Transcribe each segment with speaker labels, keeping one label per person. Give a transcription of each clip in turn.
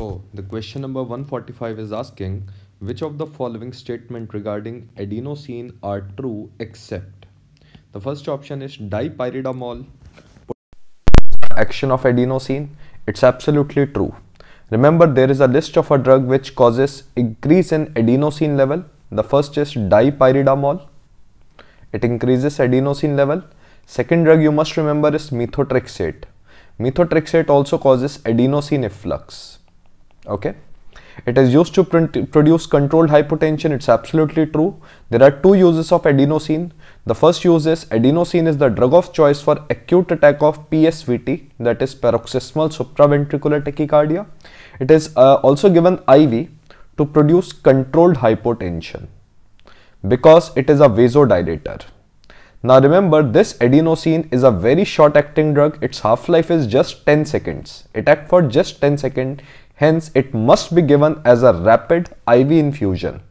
Speaker 1: So the question number 145 is asking which of the following statement regarding adenosine are true except the first option is dipyridamol action of adenosine it's absolutely true remember there is a list of a drug which causes increase in adenosine level the first is dipyridamol it increases adenosine level second drug you must remember is methotrexate methotrexate also causes adenosine efflux okay it is used to print, produce controlled hypotension it's absolutely true there are two uses of adenosine the first use is adenosine is the drug of choice for acute attack of psvt that is paroxysmal supraventricular tachycardia it is uh, also given iv to produce controlled hypotension because it is a vasodilator now remember this adenosine is a very short acting drug. Its half life is just 10 seconds. It acts for just 10 seconds Hence, it must be given as a rapid IV infusion.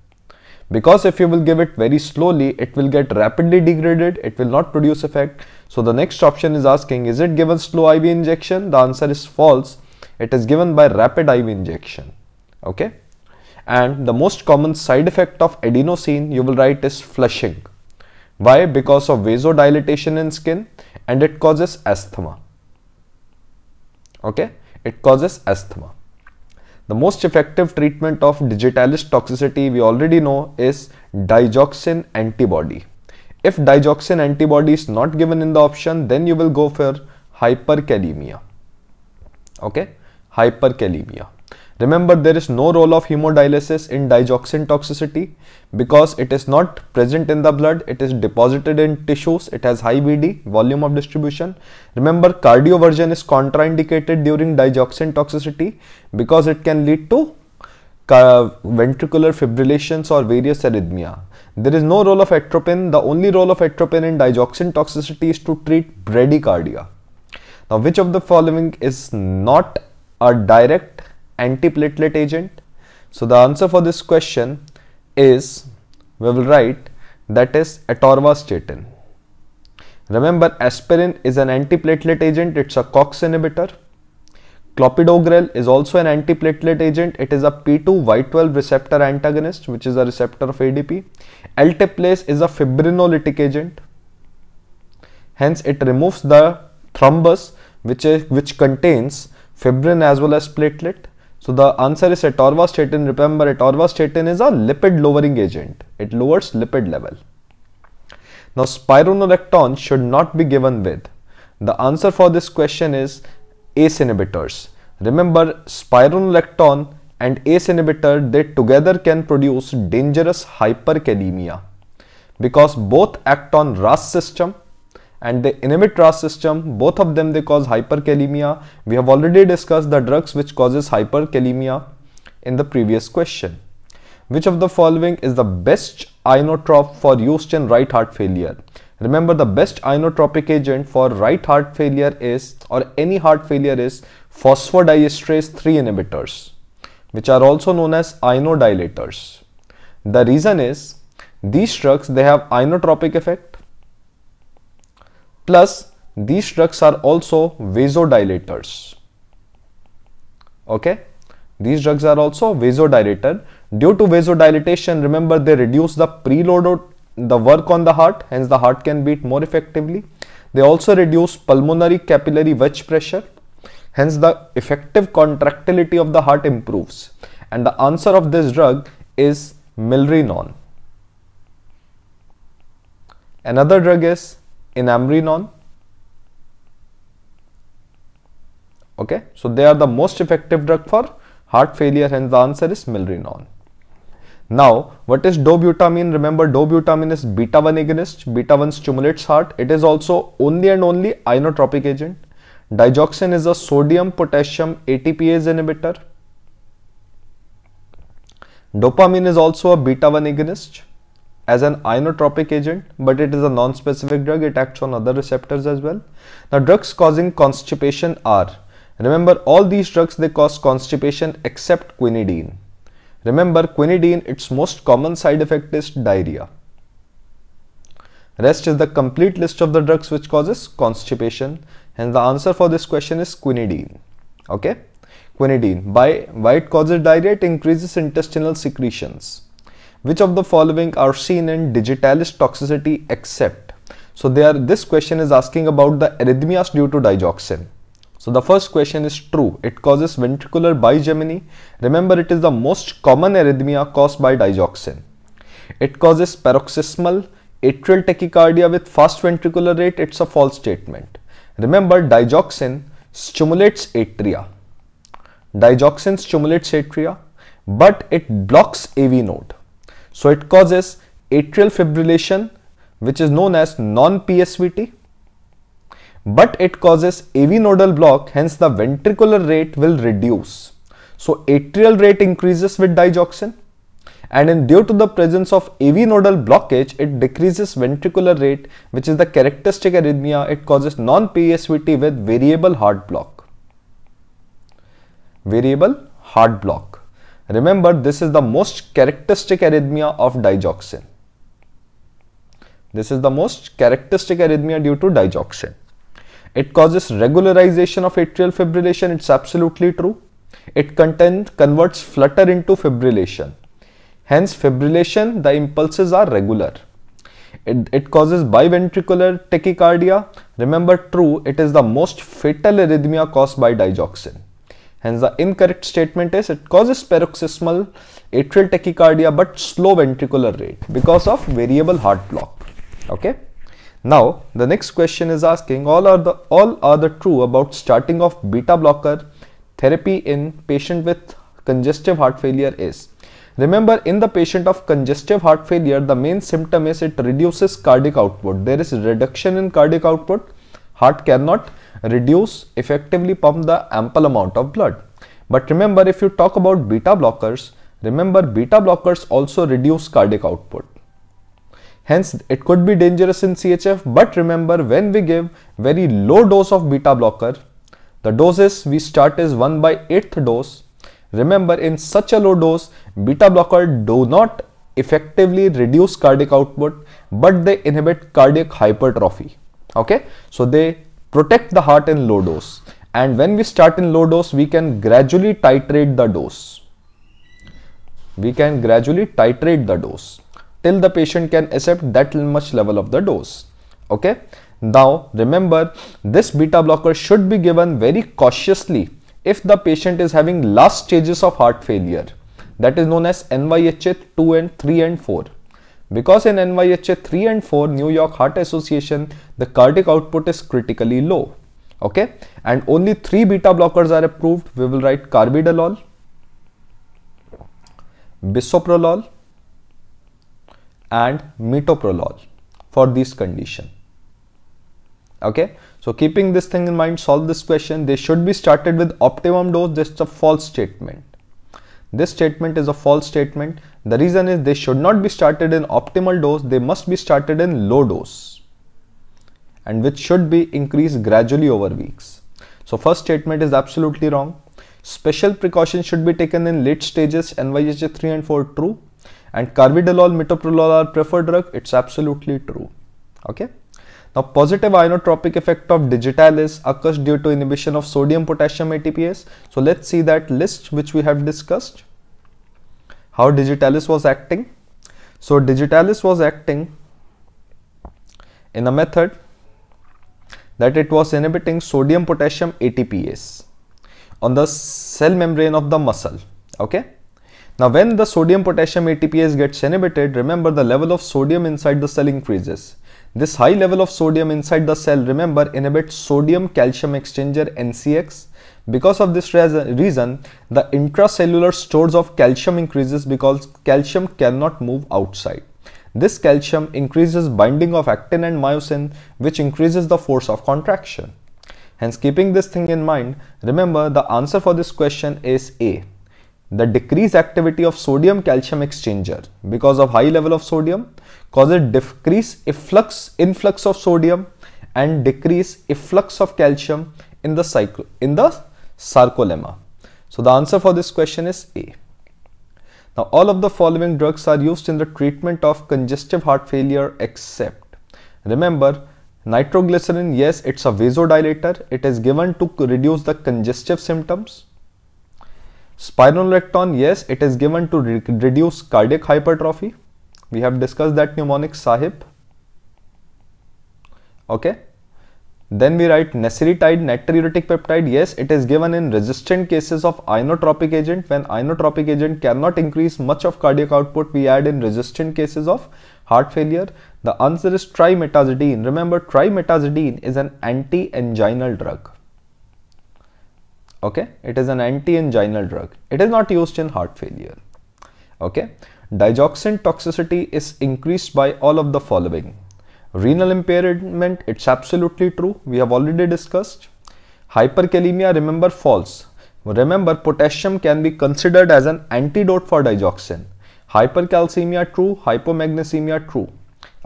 Speaker 1: Because if you will give it very slowly, it will get rapidly degraded, it will not produce effect. So the next option is asking, is it given slow IV injection? The answer is false. It is given by rapid IV injection. Okay. And the most common side effect of adenosine you will write is flushing. Why? Because of vasodilatation in skin and it causes asthma. Okay. It causes asthma. The most effective treatment of digitalis toxicity we already know is digoxin antibody. If digoxin antibody is not given in the option, then you will go for hyperkalemia. Okay, hyperkalemia. Remember, there is no role of hemodialysis in digoxin toxicity because it is not present in the blood, it is deposited in tissues, it has high BD, volume of distribution. Remember, cardioversion is contraindicated during digoxin toxicity because it can lead to uh, ventricular fibrillations or various arrhythmia. There is no role of atropine. The only role of atropine in digoxin toxicity is to treat bradycardia. Now, which of the following is not a direct antiplatelet agent? So the answer for this question is we will write that is atorvastatin. Remember aspirin is an antiplatelet agent, it's a COX inhibitor. Clopidogrel is also an antiplatelet agent. It is a P2 Y12 receptor antagonist, which is a receptor of ADP. Alteplase is a fibrinolytic agent. Hence, it removes the thrombus, which, is, which contains fibrin as well as platelet. So the answer is atorvastatin. Remember, atorvastatin is a lipid lowering agent. It lowers lipid level. Now, spironolactone should not be given with. The answer for this question is ACE inhibitors. Remember, spironolactone and ACE inhibitor, they together can produce dangerous hyperkalemia because both act on RAS system and the inhibit system. Both of them they cause hyperkalemia. We have already discussed the drugs which causes hyperkalemia in the previous question. Which of the following is the best inotrope for used in right heart failure? Remember the best inotropic agent for right heart failure is or any heart failure is phosphodiesterase 3 inhibitors which are also known as inodilators. The reason is these drugs they have inotropic effect Plus, these drugs are also vasodilators. Okay, these drugs are also vasodilator. Due to vasodilatation, remember they reduce the preload the work on the heart, hence the heart can beat more effectively. They also reduce pulmonary capillary wedge pressure, hence the effective contractility of the heart improves. And the answer of this drug is milrinone. Another drug is enamrinon. Okay, so they are the most effective drug for heart failure, hence the answer is milrinone. Now, what is dobutamine? Remember, dobutamine is beta 1 agonist. Beta 1 stimulates heart. It is also only and only inotropic agent. Digoxin is a sodium potassium ATPase inhibitor. Dopamine is also a beta 1 agonist as an inotropic agent, but it is a non-specific drug. It acts on other receptors as well. Now, drugs causing constipation are remember all these drugs they cause constipation except quinidine. Remember quinidine its most common side effect is diarrhea. Rest is the complete list of the drugs which causes constipation and the answer for this question is quinidine. Okay? Quinidine. By, why it causes diarrhea? It increases intestinal secretions. Which of the following are seen in digitalis toxicity except? So there, this question is asking about the arrhythmias due to digoxin. So the first question is true. It causes ventricular bigeminy. Remember, it is the most common arrhythmia caused by digoxin. It causes paroxysmal atrial tachycardia with fast ventricular rate. It's a false statement. Remember, digoxin stimulates atria. Digoxin stimulates atria, but it blocks AV node. So it causes atrial fibrillation, which is known as non-PSVT, but it causes AV nodal block, hence the ventricular rate will reduce. So atrial rate increases with digoxin and in due to the presence of AV nodal blockage, it decreases ventricular rate, which is the characteristic arrhythmia. It causes non-PSVT with variable heart block. Variable heart block. Remember, this is the most characteristic arrhythmia of digoxin. This is the most characteristic arrhythmia due to digoxin. It causes regularization of atrial fibrillation, it's absolutely true. It converts flutter into fibrillation. Hence, fibrillation, the impulses are regular. It, it causes biventricular tachycardia. Remember, true, it is the most fatal arrhythmia caused by digoxin. Hence, the incorrect statement is it causes paroxysmal atrial tachycardia but slow ventricular rate because of variable heart block. Okay. Now, the next question is asking all are the all are the true about starting of beta blocker therapy in patient with congestive heart failure is. Remember, in the patient of congestive heart failure, the main symptom is it reduces cardiac output. There is reduction in cardiac output. Heart cannot reduce, effectively pump the ample amount of blood. But remember, if you talk about beta blockers, remember beta blockers also reduce cardiac output. Hence, it could be dangerous in CHF, but remember when we give very low dose of beta blocker, the doses we start is 1 by 8th dose. Remember in such a low dose, beta blocker do not effectively reduce cardiac output, but they inhibit cardiac hypertrophy. Okay, so they protect the heart in low dose and when we start in low dose we can gradually titrate the dose we can gradually titrate the dose till the patient can accept that much level of the dose okay now remember this beta blocker should be given very cautiously if the patient is having last stages of heart failure that is known as NYHA 2 and 3 and 4 because in NYHA 3 and 4 New York Heart Association, the cardiac output is critically low. Okay, and only three beta blockers are approved. We will write carbidolol, bisoprolol, and metoprolol for this condition. Okay, so keeping this thing in mind, solve this question. They should be started with optimum dose, just a false statement. This statement is a false statement. The reason is they should not be started in optimal dose, they must be started in low dose and which should be increased gradually over weeks. So first statement is absolutely wrong. Special precautions should be taken in late stages NYHA 3 and 4 true and carvedilol metoprolol are preferred drug it's absolutely true okay now, positive ionotropic effect of digitalis occurs due to inhibition of sodium potassium ATPase. So, let's see that list which we have discussed. How digitalis was acting. So, digitalis was acting in a method that it was inhibiting sodium potassium ATPase on the cell membrane of the muscle. Okay. Now, when the sodium potassium ATPase gets inhibited, remember the level of sodium inside the cell increases. This high level of sodium inside the cell, remember, inhibits sodium calcium exchanger NCX. Because of this reason, the intracellular stores of calcium increases because calcium cannot move outside. This calcium increases binding of actin and myosin, which increases the force of contraction. Hence, keeping this thing in mind, remember the answer for this question is A the decreased activity of sodium calcium exchanger because of high level of sodium causes decrease efflux influx of sodium and decrease efflux of calcium in the cycle in the sarcolemma so the answer for this question is a now all of the following drugs are used in the treatment of congestive heart failure except remember nitroglycerin yes it's a vasodilator it is given to reduce the congestive symptoms Spironolactone, yes, it is given to re reduce cardiac hypertrophy. We have discussed that mnemonic Sahib. Okay. Then we write nesiritide, natriuretic peptide. Yes, it is given in resistant cases of inotropic agent. When inotropic agent cannot increase much of cardiac output, we add in resistant cases of heart failure. The answer is trimetazidine. Remember, trimetazidine is an anti-anginal drug okay it is an anti-anginal drug it is not used in heart failure okay digoxin toxicity is increased by all of the following renal impairment it's absolutely true we have already discussed hyperkalemia remember false remember potassium can be considered as an antidote for digoxin hypercalcemia true hypomagnesemia true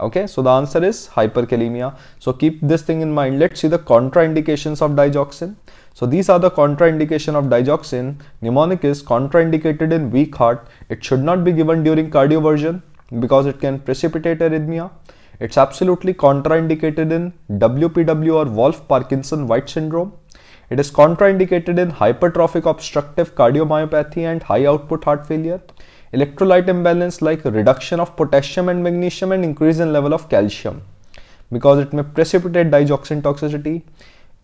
Speaker 1: okay so the answer is hyperkalemia so keep this thing in mind let's see the contraindications of digoxin so these are the contraindication of digoxin. Mnemonic is contraindicated in weak heart. It should not be given during cardioversion because it can precipitate arrhythmia. It's absolutely contraindicated in WPW or Wolf Parkinson White syndrome. It is contraindicated in hypertrophic obstructive cardiomyopathy and high output heart failure. Electrolyte imbalance like reduction of potassium and magnesium and increase in level of calcium because it may precipitate digoxin toxicity.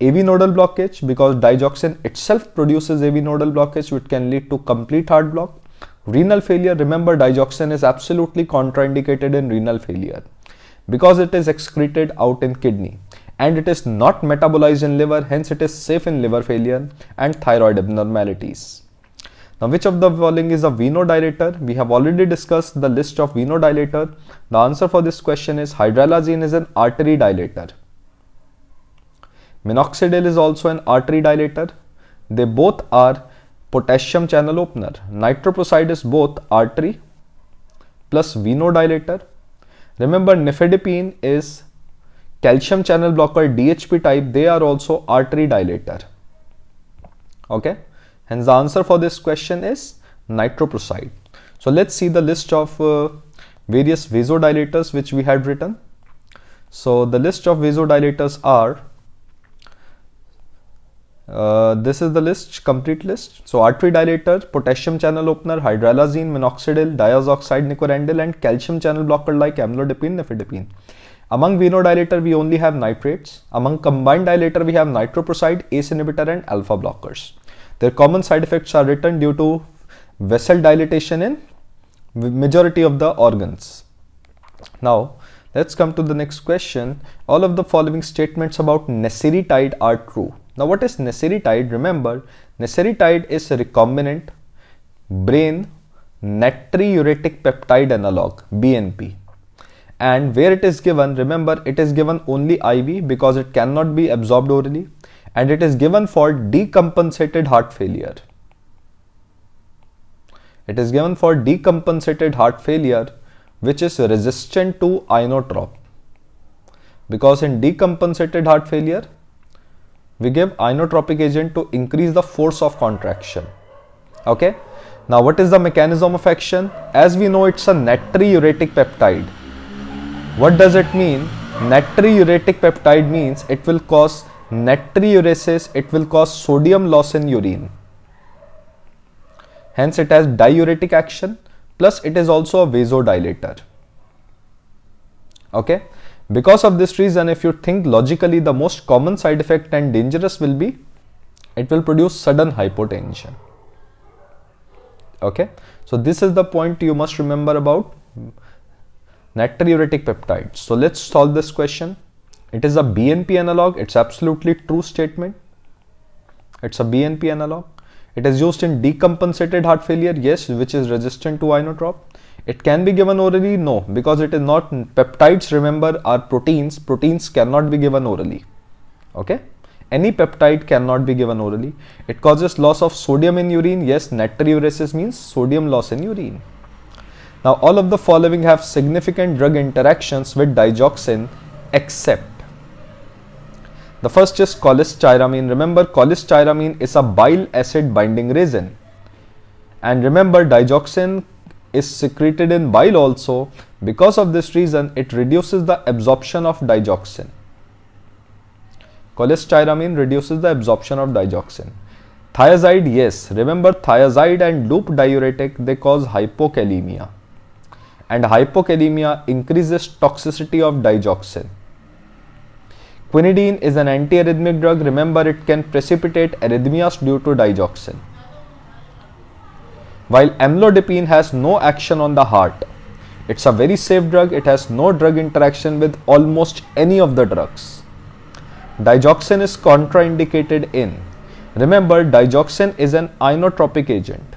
Speaker 1: AV nodal blockage because digoxin itself produces AV nodal blockage which can lead to complete heart block. Renal failure, remember digoxin is absolutely contraindicated in renal failure because it is excreted out in kidney and it is not metabolized in liver, hence it is safe in liver failure and thyroid abnormalities. Now, which of the following is a venodilator? We have already discussed the list of venodilator. The answer for this question is hydralazine is an artery dilator. Minoxidil is also an artery dilator. They both are potassium channel opener. Nitroprusside is both artery plus venodilator. Remember nifedipine is calcium channel blocker DHP type. They are also artery dilator. Okay. Hence the answer for this question is nitroprusside. So let's see the list of uh, various vasodilators which we had written. So the list of vasodilators are uh, this is the list, complete list. So artery dilator, potassium channel opener, hydralazine, minoxidil, diazoxide nicorandil and calcium channel blocker like amlodipine, nifedipine. Among venodilator, we only have nitrates. Among combined dilator, we have nitroprusside, ACE inhibitor and alpha blockers. Their common side effects are written due to vessel dilatation in majority of the organs. Now, let's come to the next question. All of the following statements about nesiritide are true. Now what is neseritide? Remember, neseritide is recombinant brain natriuretic peptide analog BNP. And where it is given, remember it is given only IV because it cannot be absorbed orally and it is given for decompensated heart failure. It is given for decompensated heart failure which is resistant to inotropes, because in decompensated heart failure we give inotropic agent to increase the force of contraction okay now what is the mechanism of action as we know it's a natriuretic peptide what does it mean natriuretic peptide means it will cause natriuresis it will cause sodium loss in urine hence it has diuretic action plus it is also a vasodilator okay because of this reason, if you think logically, the most common side effect and dangerous will be it will produce sudden hypotension. Okay, so this is the point you must remember about natriuretic peptides. So let's solve this question. It is a BNP analog, it's absolutely true statement. It's a BNP analog. It is used in decompensated heart failure, yes, which is resistant to inotrop. It can be given orally? No, because it is not peptides, remember, are proteins. Proteins cannot be given orally. Okay? Any peptide cannot be given orally. It causes loss of sodium in urine. Yes, natriuresis means sodium loss in urine. Now, all of the following have significant drug interactions with digoxin except the first is cholestyramine. Remember, cholestyramine is a bile acid binding resin. And remember, digoxin is secreted in bile also. Because of this reason, it reduces the absorption of digoxin. Cholestyramine reduces the absorption of digoxin. Thiazide, yes, remember thiazide and loop diuretic, they cause hypokalemia. And hypokalemia increases toxicity of digoxin. Quinidine is an antiarrhythmic drug. Remember, it can precipitate arrhythmias due to digoxin. While amlodipine has no action on the heart, it's a very safe drug, it has no drug interaction with almost any of the drugs. Digoxin is contraindicated in. Remember, digoxin is an inotropic agent.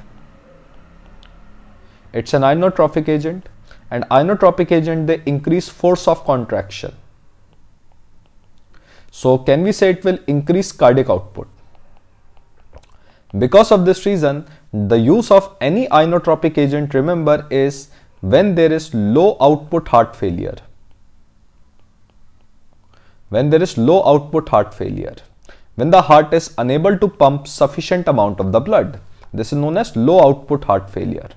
Speaker 1: It's an inotropic agent, and inotropic agent they increase force of contraction. So, can we say it will increase cardiac output? Because of this reason, the use of any inotropic agent, remember, is when there is low output heart failure. When there is low output heart failure, when the heart is unable to pump sufficient amount of the blood, this is known as low output heart failure.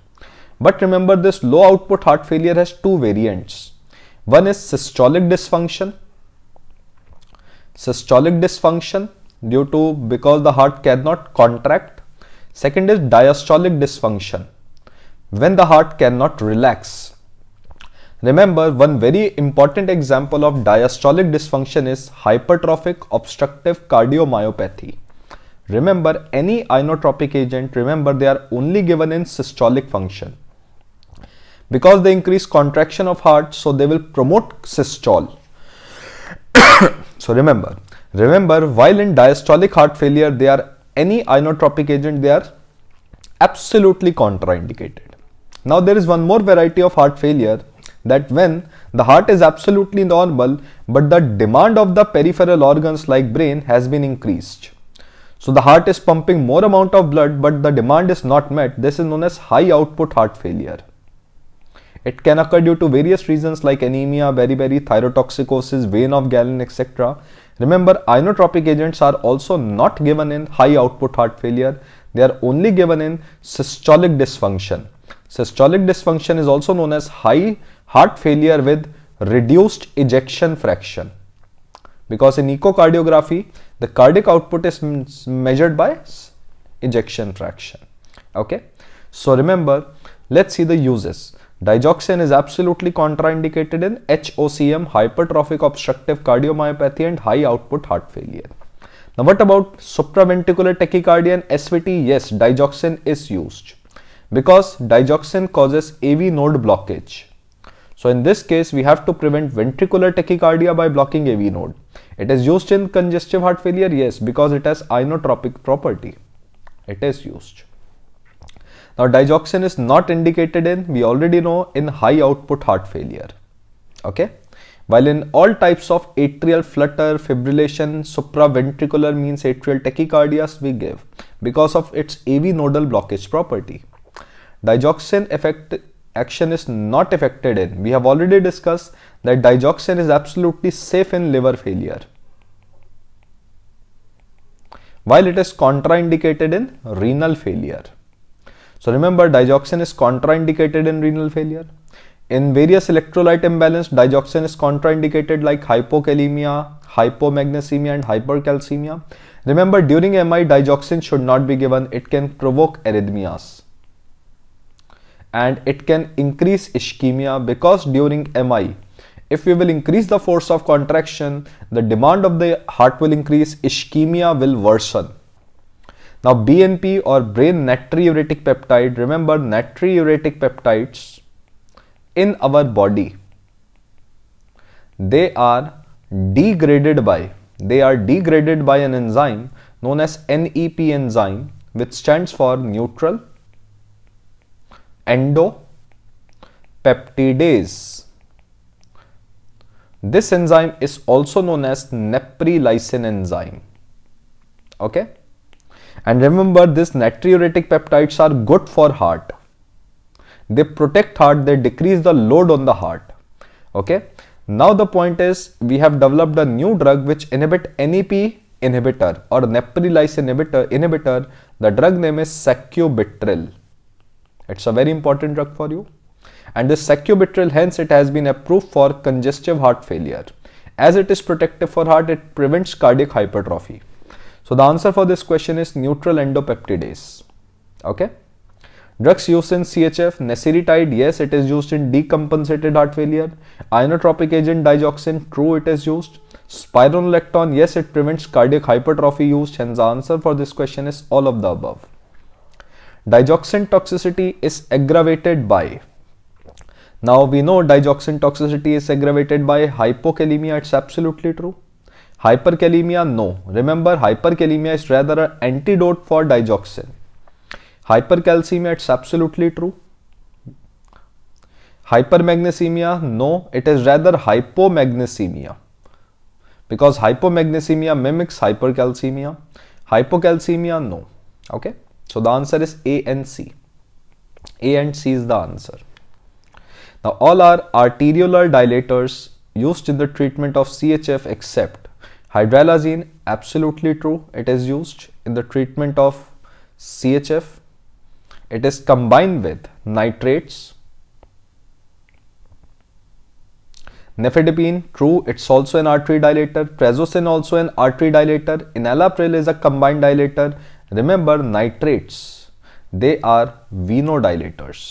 Speaker 1: But remember, this low output heart failure has two variants. One is systolic dysfunction. Systolic dysfunction due to because the heart cannot contract Second is diastolic dysfunction, when the heart cannot relax. Remember, one very important example of diastolic dysfunction is hypertrophic obstructive cardiomyopathy. Remember, any inotropic agent, remember they are only given in systolic function. Because they increase contraction of heart, so they will promote systole. so remember, remember while in diastolic heart failure, they are any inotropic agent, they are absolutely contraindicated. Now, there is one more variety of heart failure that when the heart is absolutely normal, but the demand of the peripheral organs like brain has been increased. So the heart is pumping more amount of blood, but the demand is not met. This is known as high output heart failure. It can occur due to various reasons like anemia, beriberi, thyrotoxicosis, vein of Galen, etc. Remember, inotropic agents are also not given in high output heart failure. They are only given in systolic dysfunction. Systolic dysfunction is also known as high heart failure with reduced ejection fraction. Because in echocardiography, the cardiac output is measured by ejection fraction. Okay. So remember, let's see the uses. Digoxin is absolutely contraindicated in HOCM, hypertrophic obstructive cardiomyopathy, and high output heart failure. Now, what about supraventricular tachycardia and SVT? Yes, digoxin is used because digoxin causes AV node blockage. So, in this case, we have to prevent ventricular tachycardia by blocking AV node. It is used in congestive heart failure, yes, because it has inotropic property. It is used. Now, digoxin is not indicated in, we already know, in high output heart failure. Okay. While in all types of atrial flutter, fibrillation, supraventricular means atrial tachycardias, we give because of its AV nodal blockage property. Digoxin effect action is not affected in. We have already discussed that digoxin is absolutely safe in liver failure. While it is contraindicated in renal failure. So remember, digoxin is contraindicated in renal failure. In various electrolyte imbalance, digoxin is contraindicated like hypokalemia, hypomagnesemia and hypercalcemia. Remember, during MI, digoxin should not be given. It can provoke arrhythmias and it can increase ischemia because during MI, if we will increase the force of contraction, the demand of the heart will increase, ischemia will worsen. Now, BNP or brain natriuretic peptide, remember natriuretic peptides in our body, they are degraded by, they are degraded by an enzyme known as NEP enzyme, which stands for neutral endopeptidase. This enzyme is also known as neprilysin enzyme. Okay. And remember, these natriuretic peptides are good for heart. They protect heart, they decrease the load on the heart. Okay. Now the point is, we have developed a new drug which inhibit NEP inhibitor or neprilase inhibitor. Inhibitor. The drug name is sacubitril. It's a very important drug for you. And this sacubitril, hence, it has been approved for congestive heart failure. As it is protective for heart, it prevents cardiac hypertrophy. So the answer for this question is neutral endopeptidase. Okay. Drugs used in CHF, nesiritide, yes, it is used in decompensated heart failure. Inotropic agent digoxin, true, it is used. Spironolactone, yes, it prevents cardiac hypertrophy used. Hence, the answer for this question is all of the above. Digoxin toxicity is aggravated by. Now we know digoxin toxicity is aggravated by hypokalemia, it's absolutely true. Hyperkalemia, no. Remember, hyperkalemia is rather an antidote for digoxin. Hypercalcemia, it's absolutely true. Hypermagnesemia, no. It is rather hypomagnesemia because hypomagnesemia mimics hypercalcemia. Hypocalcemia, no. Okay, so the answer is A and C. A and C is the answer. Now, all are arteriolar dilators used in the treatment of CHF except Hydralazine, absolutely true. It is used in the treatment of CHF. It is combined with nitrates. Nifedipine, true, it's also an artery dilator. Prazosin also an artery dilator. Enalapril is a combined dilator. Remember nitrates, they are venodilators.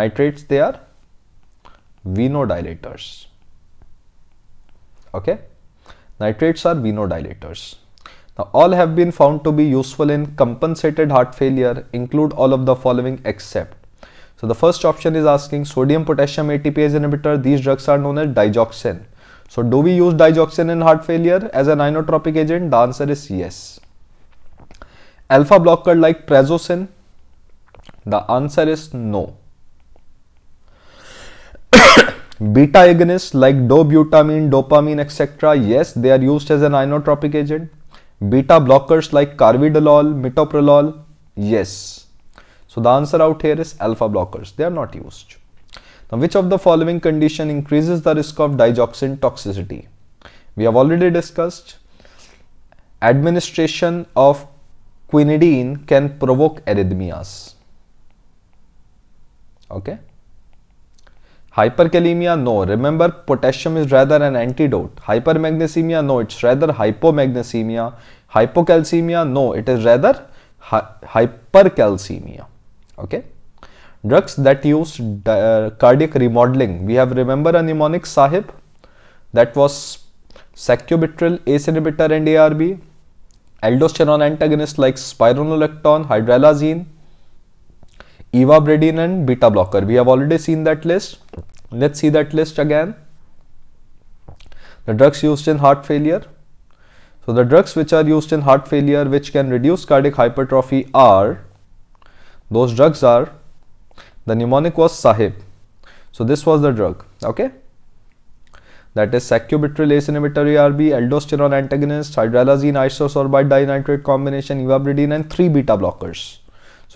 Speaker 1: Nitrates, they are venodilators. Okay. Nitrates are venodilators. Now, all have been found to be useful in compensated heart failure, include all of the following except. So, the first option is asking sodium potassium ATPase inhibitor, these drugs are known as digoxin. So, do we use digoxin in heart failure as an inotropic agent? The answer is yes. Alpha blocker like prazosin? The answer is no. Beta agonists like dobutamine, dopamine, etc. Yes, they are used as an inotropic agent. Beta blockers like carvedilol, metoprolol. Yes. So the answer out here is alpha blockers. They are not used. Now, which of the following condition increases the risk of digoxin toxicity? We have already discussed. Administration of quinidine can provoke arrhythmias. Okay. Hyperkalemia? No. Remember, potassium is rather an antidote. Hypermagnesemia? No, it's rather hypomagnesemia. Hypocalcemia? No, it is rather hypercalcemia. Okay. Drugs that use di- uh, cardiac remodeling. We have remember a mnemonic Sahib that was sacubitril, ACE inhibitor, and ARB. Aldosterone antagonists like spironolactone, hydralazine, Evabradine and beta blocker. We have already seen that list. Let's see that list again. The drugs used in heart failure. So the drugs which are used in heart failure which can reduce cardiac hypertrophy are those drugs are the mnemonic was Sahib. So this was the drug. Okay. That is sacubitril ACE inhibitor ARB, aldosterone antagonist, hydralazine isosorbide dinitrate combination, evabridine and three beta blockers.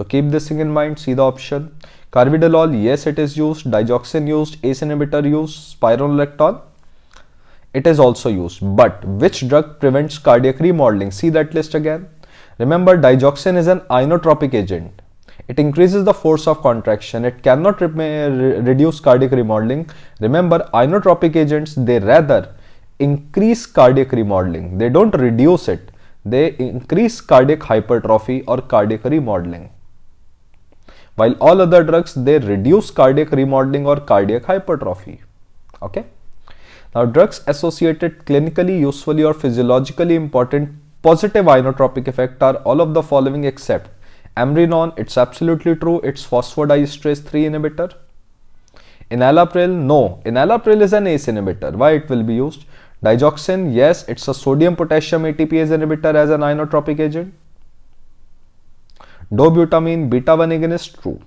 Speaker 1: So keep this thing in mind, see the option. Carbidolol, yes, it is used. Digoxin used, ACE inhibitor used, spironolactone, it is also used. But which drug prevents cardiac remodeling? See that list again. Remember, digoxin is an inotropic agent. It increases the force of contraction. It cannot re reduce cardiac remodeling. Remember, inotropic agents, they rather increase cardiac remodeling. They don't reduce it. They increase cardiac hypertrophy or cardiac remodeling while all other drugs they reduce cardiac remodeling or cardiac hypertrophy. Okay. Now, drugs associated clinically usefully or physiologically important positive inotropic effect are all of the following except Amrinon, it's absolutely true, it's phosphodiesterase 3 inhibitor. Enalapril, no. Enalapril is an ACE inhibitor. Why it will be used? Digoxin, yes, it's a sodium potassium ATPase inhibitor as an inotropic agent dobutamine beta 1 agonist true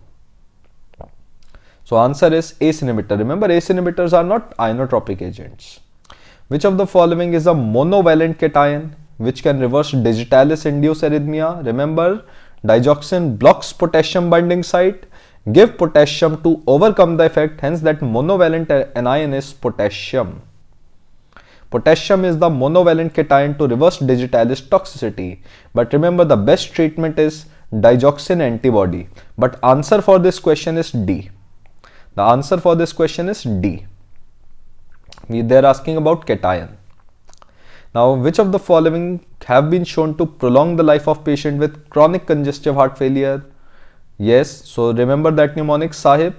Speaker 1: so answer is ACE inhibitor. Remember ACE inhibitors are not ionotropic agents. Which of the following is a monovalent cation which can reverse digitalis induced arrhythmia? Remember digoxin blocks potassium binding site, give potassium to overcome the effect hence that monovalent anion is potassium. Potassium is the monovalent cation to reverse digitalis toxicity. But remember the best treatment is digoxin antibody. But answer for this question is D. The answer for this question is D. They're asking about cation. Now, which of the following have been shown to prolong the life of patient with chronic congestive heart failure? Yes, so remember that mnemonic Sahib,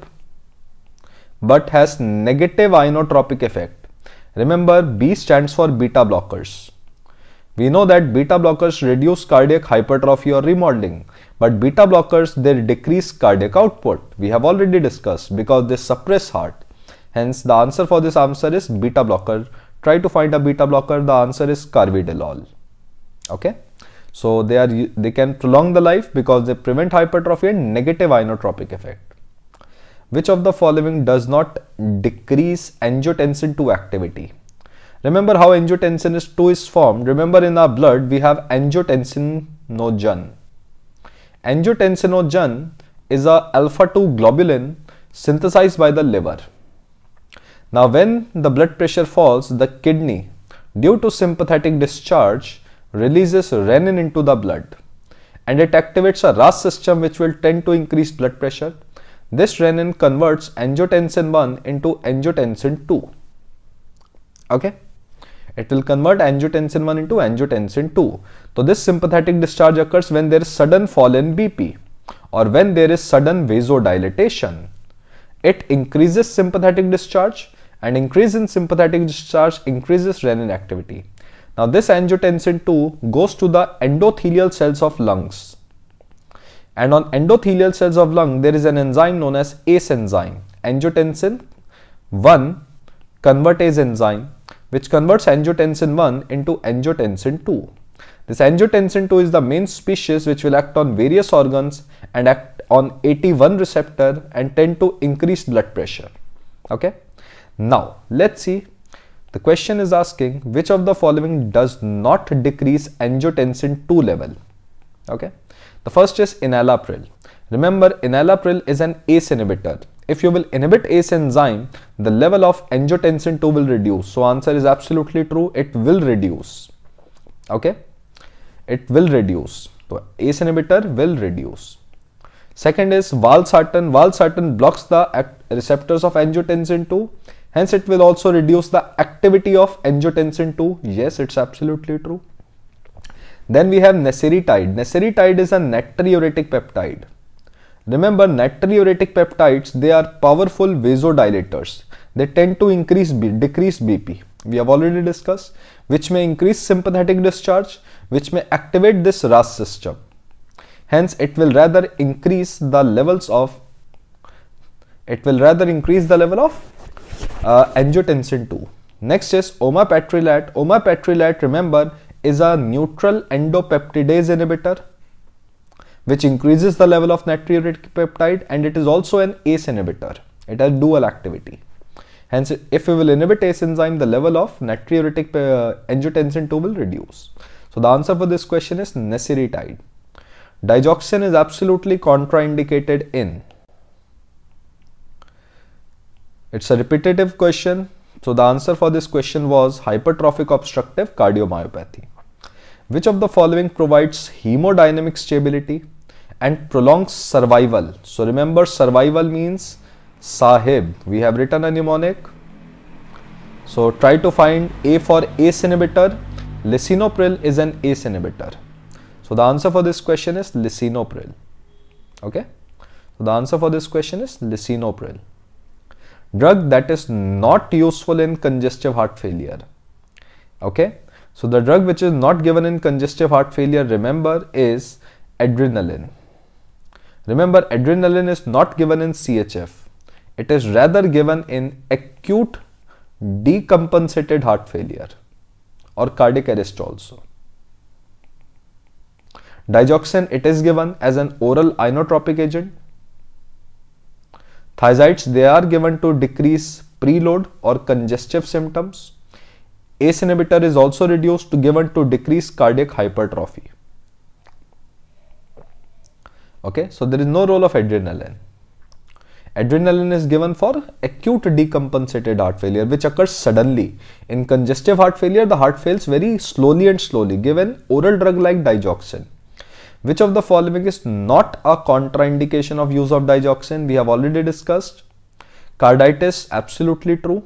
Speaker 1: but has negative inotropic effect. Remember, B stands for beta blockers. We know that beta blockers reduce cardiac hypertrophy or remodeling, but beta blockers they decrease cardiac output. We have already discussed because they suppress heart. Hence, the answer for this answer is beta blocker. Try to find a beta blocker. The answer is carvedilol. Okay, so they are they can prolong the life because they prevent hypertrophy and negative inotropic effect. Which of the following does not decrease angiotensin II activity? Remember how angiotensin is 2 is formed. Remember in our blood we have angiotensinogen. Angiotensinogen is a alpha 2 globulin synthesized by the liver. Now when the blood pressure falls, the kidney due to sympathetic discharge releases renin into the blood and it activates a RAS system which will tend to increase blood pressure. This renin converts angiotensin 1 into angiotensin 2. Okay. It will convert angiotensin 1 into angiotensin 2. So this sympathetic discharge occurs when there is sudden fall in BP or when there is sudden vasodilatation. It increases sympathetic discharge and increase in sympathetic discharge increases renin activity. Now this angiotensin 2 goes to the endothelial cells of lungs. And on endothelial cells of lung, there is an enzyme known as ACE enzyme, angiotensin 1 convertase enzyme which converts angiotensin 1 into angiotensin 2. This angiotensin 2 is the main species which will act on various organs and act on 81 receptor and tend to increase blood pressure. Okay. Now let's see. The question is asking which of the following does not decrease angiotensin 2 level. Okay. The first is enalapril. Remember, enalapril is an ACE inhibitor if you will inhibit ACE enzyme, the level of angiotensin 2 will reduce. So answer is absolutely true. It will reduce. Okay. It will reduce. So ACE inhibitor will reduce. Second is valsartan. Valsartan blocks the receptors of angiotensin 2. Hence, it will also reduce the activity of angiotensin 2. Yes, it's absolutely true. Then we have neseritide. Neseritide is a natriuretic peptide. Remember natriuretic peptides, they are powerful vasodilators. They tend to increase B, decrease BP. We have already discussed, which may increase sympathetic discharge, which may activate this RAS system. Hence, it will rather increase the levels of it will rather increase the level of uh, angiotensin 2. Next is omapatrilat. Omapatrilat, remember, is a neutral endopeptidase inhibitor which increases the level of natriuretic peptide and it is also an ACE inhibitor. It has dual activity. Hence, if we will inhibit ACE enzyme, the level of natriuretic uh, angiotensin 2 will reduce. So the answer for this question is nesiritide. Digoxin is absolutely contraindicated in. It's a repetitive question. So the answer for this question was hypertrophic obstructive cardiomyopathy. Which of the following provides hemodynamic stability? and prolongs survival. So remember, survival means sahib. We have written a mnemonic. So try to find A for ACE inhibitor. Lisinopril is an ACE inhibitor. So the answer for this question is lisinopril. Okay. So the answer for this question is lisinopril. Drug that is not useful in congestive heart failure. Okay. So the drug which is not given in congestive heart failure, remember, is adrenaline. Remember, adrenaline is not given in CHF, it is rather given in acute decompensated heart failure or cardiac arrest also. Digoxin it is given as an oral inotropic agent. Thiazides they are given to decrease preload or congestive symptoms. ACE inhibitor is also reduced to given to decrease cardiac hypertrophy okay so there is no role of adrenaline adrenaline is given for acute decompensated heart failure which occurs suddenly in congestive heart failure the heart fails very slowly and slowly given oral drug like digoxin which of the following is not a contraindication of use of digoxin we have already discussed carditis absolutely true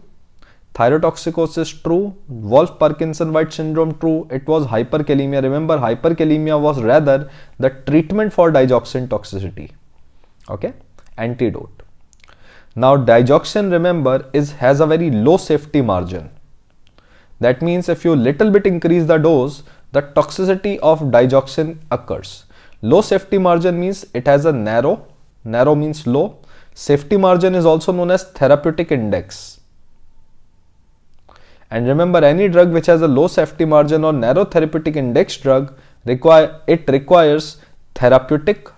Speaker 1: thyrotoxicosis true, Wolf Parkinson White syndrome true, it was hyperkalemia. Remember, hyperkalemia was rather the treatment for digoxin toxicity. Okay, antidote. Now, digoxin, remember, is has a very low safety margin. That means if you little bit increase the dose, the toxicity of digoxin occurs. Low safety margin means it has a narrow, narrow means low. Safety margin is also known as therapeutic index and remember, any drug which has a low safety margin or narrow therapeutic index drug require it requires therapeutic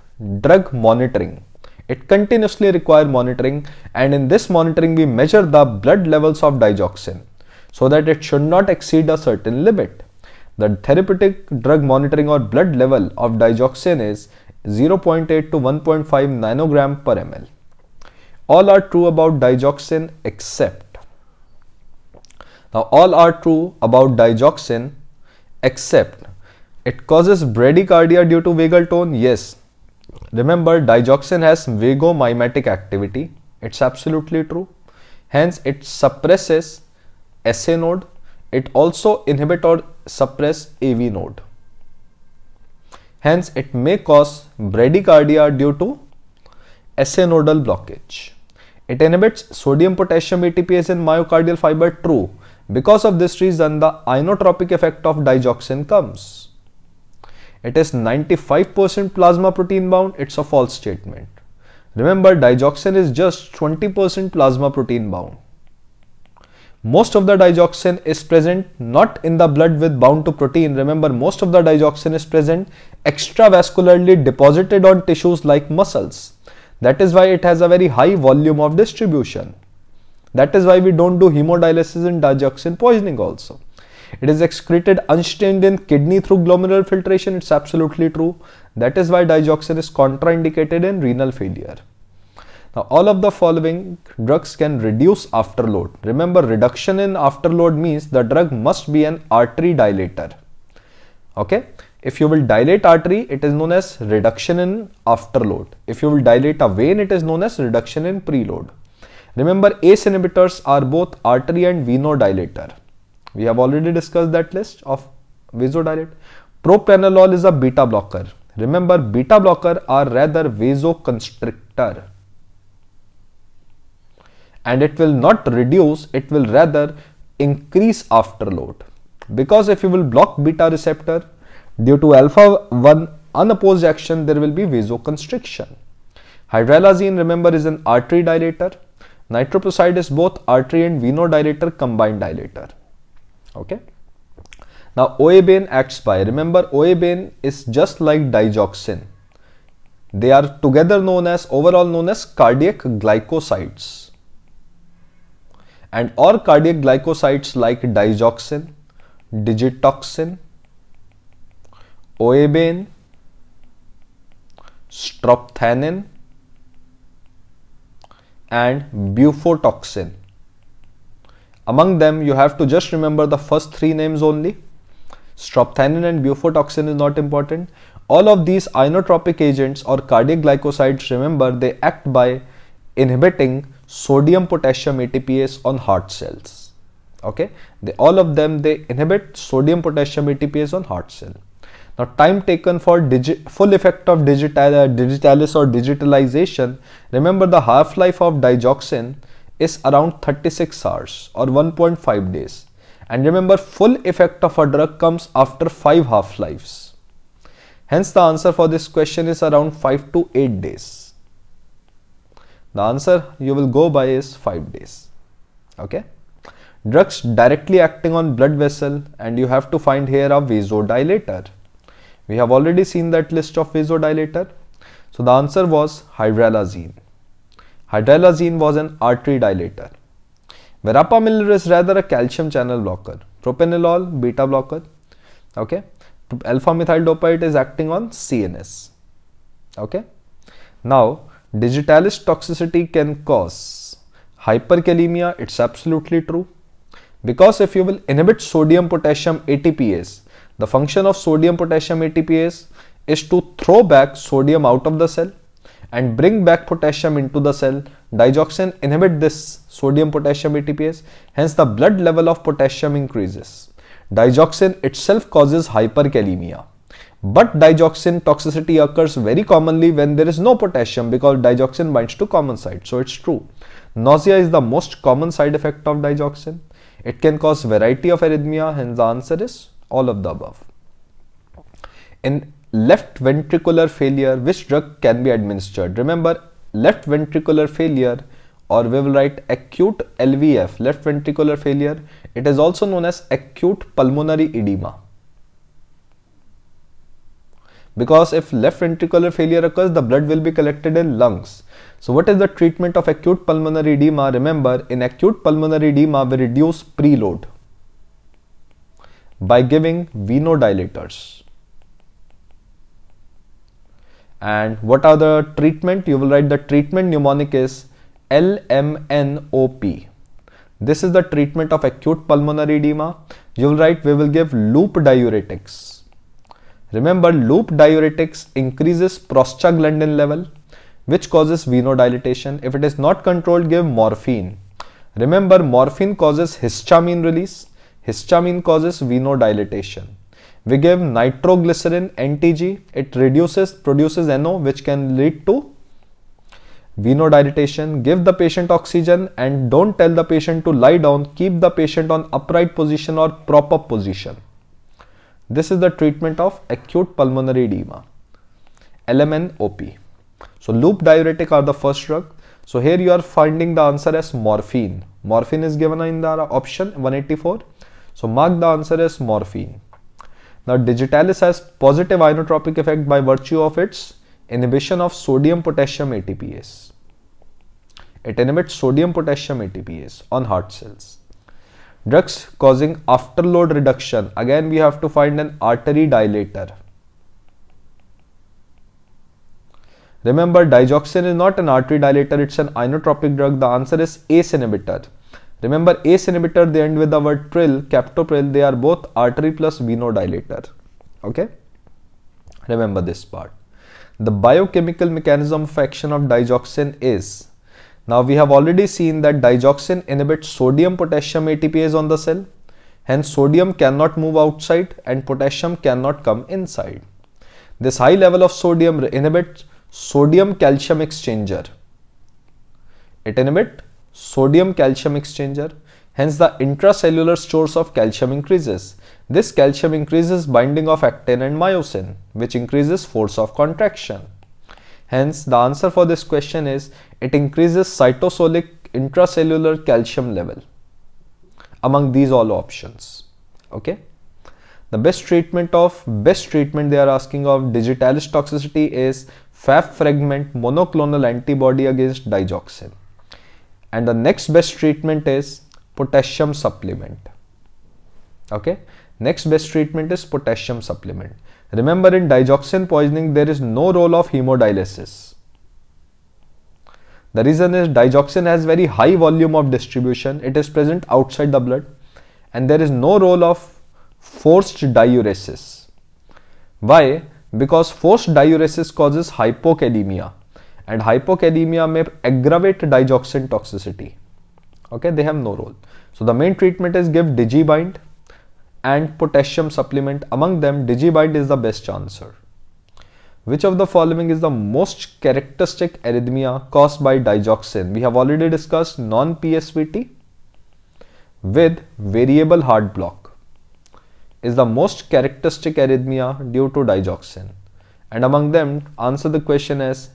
Speaker 1: drug monitoring. It continuously require monitoring, and in this monitoring, we measure the blood levels of digoxin so that it should not exceed a certain limit. The therapeutic drug monitoring or blood level of digoxin is 0.8 to 1.5 nanogram per ml. All are true about digoxin except now all are true about digoxin except it causes bradycardia due to vagal tone. Yes. Remember digoxin has vagomimetic activity. It's absolutely true. Hence it suppresses SA node. It also inhibits or suppress AV node. Hence it may cause bradycardia due to SA nodal blockage. It inhibits sodium potassium ATPase in myocardial fiber, true. Because of this reason, the inotropic effect of digoxin comes. It is 95% plasma protein bound, it's a false statement. Remember, digoxin is just 20% plasma protein bound. Most of the digoxin is present not in the blood with bound to protein. Remember, most of the digoxin is present extravascularly deposited on tissues like muscles. That is why it has a very high volume of distribution. That is why we don't do hemodialysis and digoxin poisoning also. It is excreted unstained in kidney through glomerular filtration. It's absolutely true. That is why digoxin is contraindicated in renal failure. Now, all of the following drugs can reduce afterload. Remember, reduction in afterload means the drug must be an artery dilator. Okay, if you will dilate artery, it is known as reduction in afterload. If you will dilate a vein, it is known as reduction in preload. Remember, ACE inhibitors are both artery and venodilator. We have already discussed that list of vasodilator. Propranolol is a beta blocker. Remember, beta blocker are rather vasoconstrictor. And it will not reduce, it will rather increase afterload. Because if you will block beta receptor, due to alpha 1 unopposed action, there will be vasoconstriction. Hydralazine, remember, is an artery dilator Nitroprusside is both artery and venodilator combined dilator. Okay. Now oebane acts by, remember oebane is just like digoxin. They are together known as, overall known as cardiac glycosides. And all cardiac glycosides like digoxin, digitoxin, oebane, strophanin and bufotoxin. Among them, you have to just remember the first three names only. Strophanthin and bufotoxin is not important. All of these inotropic agents or cardiac glycosides, remember, they act by inhibiting sodium potassium ATPase on heart cells. Okay, they, all of them they inhibit sodium potassium ATPase on heart cell. Now time taken for full effect of digital digitalis or digitalization, remember the half-life of digoxin is around 36 hours or 1.5 days. And remember full effect of a drug comes after 5 half-lives. Hence the answer for this question is around 5 to 8 days. The answer you will go by is 5 days. Okay drugs directly acting on blood vessel and you have to find here a vasodilator we have already seen that list of vasodilator. So the answer was hydralazine. Hydralazine was an artery dilator. Verapamil is rather a calcium channel blocker. Propanolol, beta blocker. Okay. Alpha methyl dopamine is acting on CNS. Okay. Now, digitalis toxicity can cause hyperkalemia. It's absolutely true. Because if you will inhibit sodium potassium ATPase, the function of sodium potassium ATPase is to throw back sodium out of the cell and bring back potassium into the cell. Digoxin inhibit this sodium potassium ATPase, hence the blood level of potassium increases. Digoxin itself causes hyperkalemia. But digoxin toxicity occurs very commonly when there is no potassium because digoxin binds to common site. So it's true. Nausea is the most common side effect of digoxin. It can cause variety of arrhythmia, hence the answer is all of the above. In left ventricular failure, which drug can be administered? Remember, left ventricular failure or we will write acute LVF, left ventricular failure, it is also known as acute pulmonary edema. Because if left ventricular failure occurs, the blood will be collected in lungs. So what is the treatment of acute pulmonary edema? Remember, in acute pulmonary edema, we reduce preload by giving venodilators. And what are the treatment? You will write the treatment mnemonic is LMNOP. This is the treatment of acute pulmonary edema. You will write we will give loop diuretics. Remember loop diuretics increases prostaglandin level which causes venodilatation. If it is not controlled give morphine. Remember morphine causes histamine release Histamine causes venodilatation. We give nitroglycerin NTG. It reduces, produces NO, which can lead to venodilatation. Give the patient oxygen and don't tell the patient to lie down. Keep the patient on upright position or prop up position. This is the treatment of acute pulmonary edema. LMNOP. So loop diuretic are the first drug. So here you are finding the answer as morphine. Morphine is given in the option 184. So mark the answer as morphine. Now digitalis has positive inotropic effect by virtue of its inhibition of sodium potassium ATPase. It inhibits sodium potassium ATPase on heart cells. Drugs causing afterload reduction. Again, we have to find an artery dilator. Remember, digoxin is not an artery dilator, it's an inotropic drug. The answer is ACE inhibitor. Remember ACE inhibitor, they end with the word trill, captopril, they are both artery plus venodilator. Okay? Remember this part. The biochemical mechanism of action of digoxin is now we have already seen that digoxin inhibits sodium potassium ATPase on the cell. Hence sodium cannot move outside and potassium cannot come inside. This high level of sodium inhibits sodium calcium exchanger. It inhibits sodium calcium exchanger. Hence, the intracellular stores of calcium increases. This calcium increases binding of actin and myosin, which increases force of contraction. Hence, the answer for this question is it increases cytosolic intracellular calcium level among these all options. Okay. The best treatment of best treatment they are asking of digitalis toxicity is Fab fragment monoclonal antibody against digoxin and the next best treatment is potassium supplement okay next best treatment is potassium supplement remember in digoxin poisoning there is no role of hemodialysis the reason is digoxin has very high volume of distribution it is present outside the blood and there is no role of forced diuresis why because forced diuresis causes hypokalemia and hypokalemia may aggravate digoxin toxicity. Okay, they have no role. So the main treatment is give digibind and potassium supplement. Among them, digibind is the best answer. Which of the following is the most characteristic arrhythmia caused by digoxin? We have already discussed non-PSVT with variable heart block is the most characteristic arrhythmia due to digoxin. And among them, answer the question as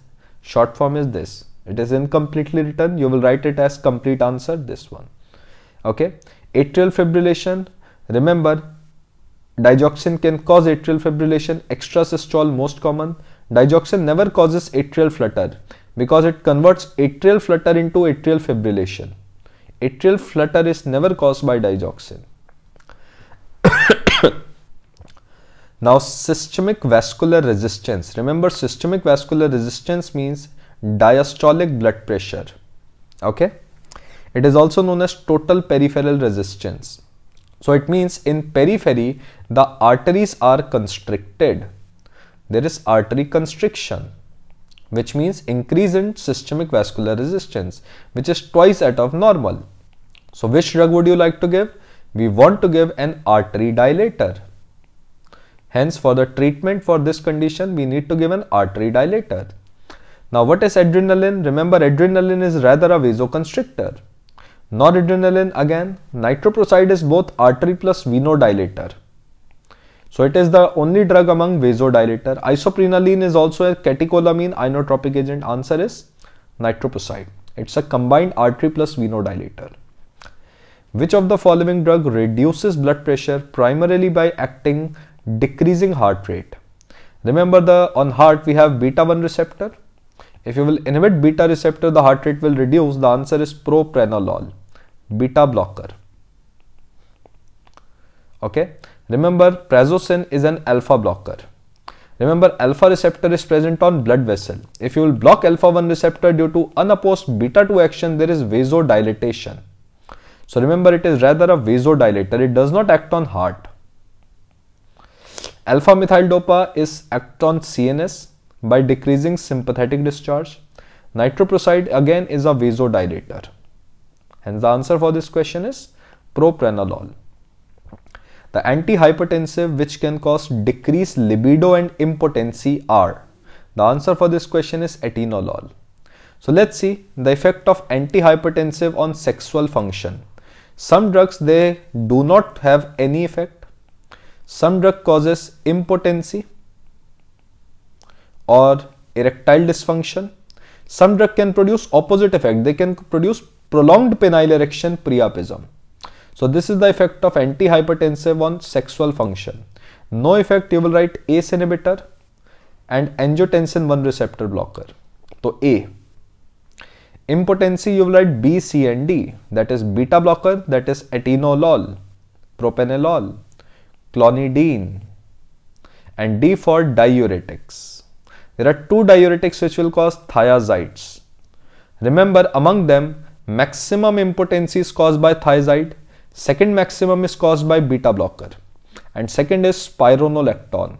Speaker 1: Short form is this. It is incompletely written. You will write it as complete answer, this one. Okay. Atrial fibrillation. Remember, digoxin can cause atrial fibrillation, extrasystole most common. Digoxin never causes atrial flutter because it converts atrial flutter into atrial fibrillation. Atrial flutter is never caused by digoxin. Now systemic vascular resistance. Remember systemic vascular resistance means diastolic blood pressure. Okay. It is also known as total peripheral resistance. So it means in periphery, the arteries are constricted. There is artery constriction, which means increase in systemic vascular resistance, which is twice that of normal. So which drug would you like to give? We want to give an artery dilator. Hence, for the treatment for this condition, we need to give an artery dilator. Now, what is adrenaline? Remember, adrenaline is rather a vasoconstrictor. Noradrenaline again, nitroprusside is both artery plus venodilator. So it is the only drug among vasodilator. Isoprenaline is also a catecholamine inotropic agent. Answer is nitroprusside. It's a combined artery plus venodilator. Which of the following drug reduces blood pressure primarily by acting decreasing heart rate. Remember the on heart we have beta 1 receptor. If you will inhibit beta receptor, the heart rate will reduce. The answer is propranolol, beta blocker. Okay. Remember, prazosin is an alpha blocker. Remember, alpha receptor is present on blood vessel. If you will block alpha 1 receptor due to unopposed beta 2 action, there is vasodilatation. So remember, it is rather a vasodilator. It does not act on heart. Alpha methyl dopa is act on CNS by decreasing sympathetic discharge. Nitroprusside again is a vasodilator. Hence the answer for this question is propranolol. The antihypertensive which can cause decreased libido and impotency are. The answer for this question is etinolol. So let's see the effect of antihypertensive on sexual function. Some drugs they do not have any effect some drug causes impotency or erectile dysfunction. Some drug can produce opposite effect. They can produce prolonged penile erection priapism. So this is the effect of antihypertensive on sexual function. No effect you will write ACE inhibitor and angiotensin 1 receptor blocker. So A. Impotency you will write B, C and D that is beta blocker that is atenolol, propanolol clonidine and D for diuretics. There are two diuretics which will cause thiazides. Remember among them maximum impotency is caused by thiazide, second maximum is caused by beta blocker and second is spironolactone.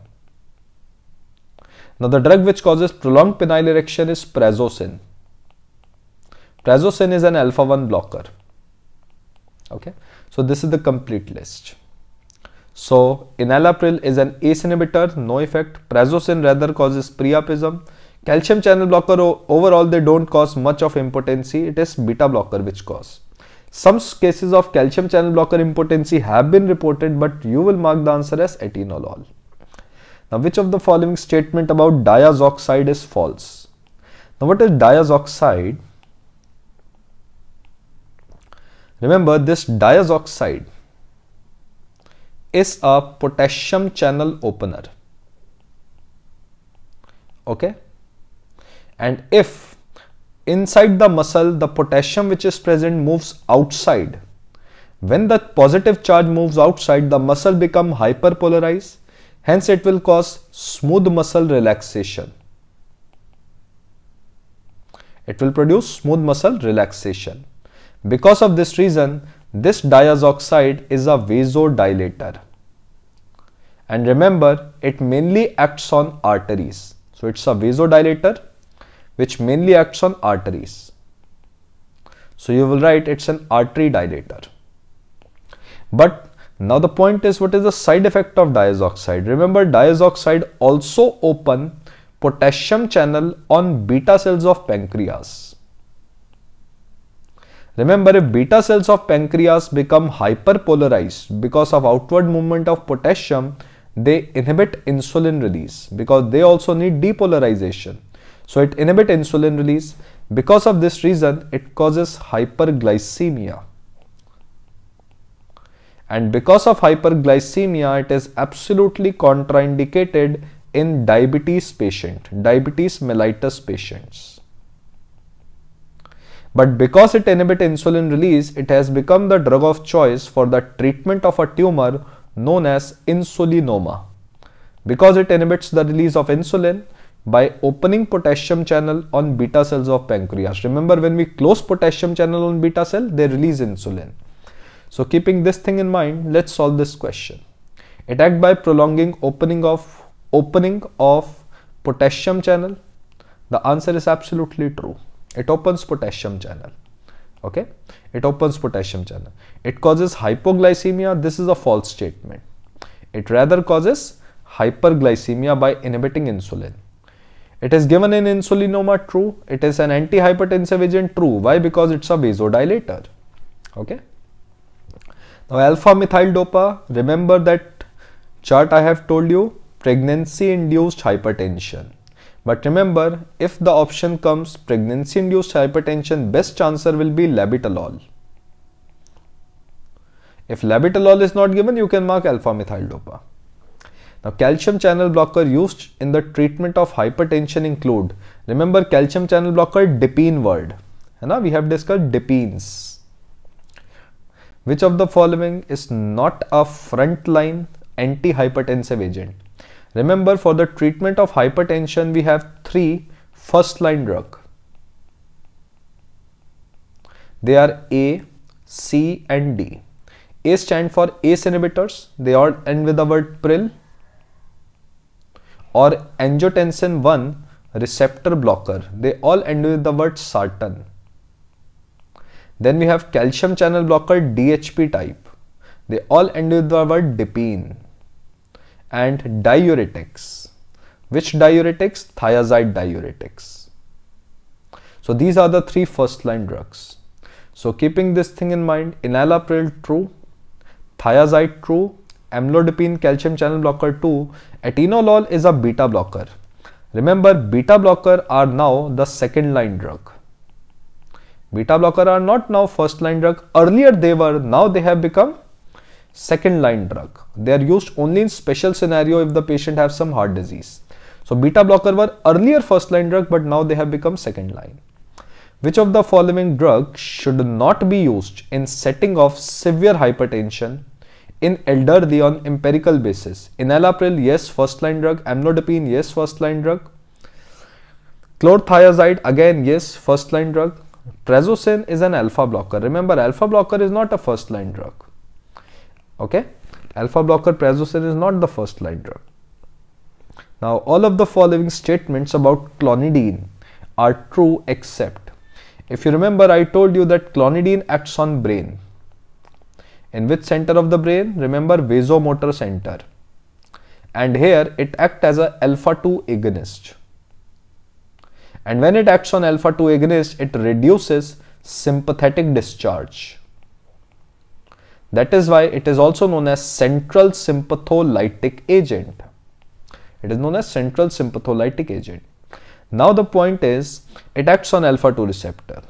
Speaker 1: Now the drug which causes prolonged penile erection is prazosin. Prazosin is an alpha 1 blocker. Okay, so this is the complete list. So enalapril is an ACE inhibitor, no effect. Prazosin rather causes priapism. Calcium channel blocker overall they don't cause much of impotency. It is beta blocker which cause. Some cases of calcium channel blocker impotency have been reported, but you will mark the answer as etinolol. Now, which of the following statement about diazoxide is false? Now, what is diazoxide? Remember, this diazoxide is a potassium channel opener okay and if inside the muscle the potassium which is present moves outside when the positive charge moves outside the muscle become hyperpolarized hence it will cause smooth muscle relaxation it will produce smooth muscle relaxation because of this reason this diazoxide is a vasodilator. And remember, it mainly acts on arteries. So it's a vasodilator which mainly acts on arteries. So you will write it's an artery dilator. But now the point is what is the side effect of diazoxide? Remember diazoxide also open potassium channel on beta cells of pancreas. Remember, if beta cells of pancreas become hyperpolarized because of outward movement of potassium, they inhibit insulin release because they also need depolarization. So it inhibits insulin release. Because of this reason, it causes hyperglycemia. And because of hyperglycemia, it is absolutely contraindicated in diabetes patient, diabetes mellitus patients. But because it inhibits insulin release, it has become the drug of choice for the treatment of a tumor known as insulinoma. Because it inhibits the release of insulin by opening potassium channel on beta cells of pancreas. Remember when we close potassium channel on beta cell, they release insulin. So keeping this thing in mind, let's solve this question. It acts by prolonging opening of opening of potassium channel. The answer is absolutely true it opens potassium channel okay it opens potassium channel it causes hypoglycemia this is a false statement it rather causes hyperglycemia by inhibiting insulin it is given in insulinoma true it is an antihypertensive agent true why because it's a vasodilator okay now alpha methyl dopa remember that chart i have told you pregnancy induced hypertension but remember, if the option comes pregnancy induced hypertension, best answer will be labetalol. If labetalol is not given, you can mark alpha methyldopa. dopa. Now, calcium channel blocker used in the treatment of hypertension include remember calcium channel blocker dipine word. And now we have discussed dipines. Which of the following is not a frontline antihypertensive agent? Remember for the treatment of hypertension we have three first line drug. They are A, C and D. A stand for ACE inhibitors. They all end with the word pril or angiotensin 1 receptor blocker. They all end with the word sartan. Then we have calcium channel blocker DHP type. They all end with the word dipine and diuretics. Which diuretics? Thiazide diuretics. So these are the three first line drugs. So keeping this thing in mind, enalapril true, thiazide true, amlodipine calcium channel blocker 2, atenolol is a beta blocker. Remember beta blocker are now the second line drug. Beta blocker are not now first line drug. Earlier they were, now they have become second line drug. They are used only in special scenario if the patient have some heart disease. So beta blocker were earlier first line drug but now they have become second line. Which of the following drug should not be used in setting of severe hypertension in elderly on empirical basis? Enalapril, yes, first line drug. Amlodipine, yes, first line drug. Chlorthiazide, again, yes, first line drug. Trazocin is an alpha blocker. Remember, alpha blocker is not a first line drug okay alpha blocker prazosin is not the first line drug now all of the following statements about clonidine are true except if you remember i told you that clonidine acts on brain in which center of the brain remember vasomotor center and here it acts as a alpha 2 agonist and when it acts on alpha 2 agonist it reduces sympathetic discharge that is why it is also known as central sympatholytic agent. It is known as central sympatholytic agent. Now the point is it acts on alpha 2 receptor.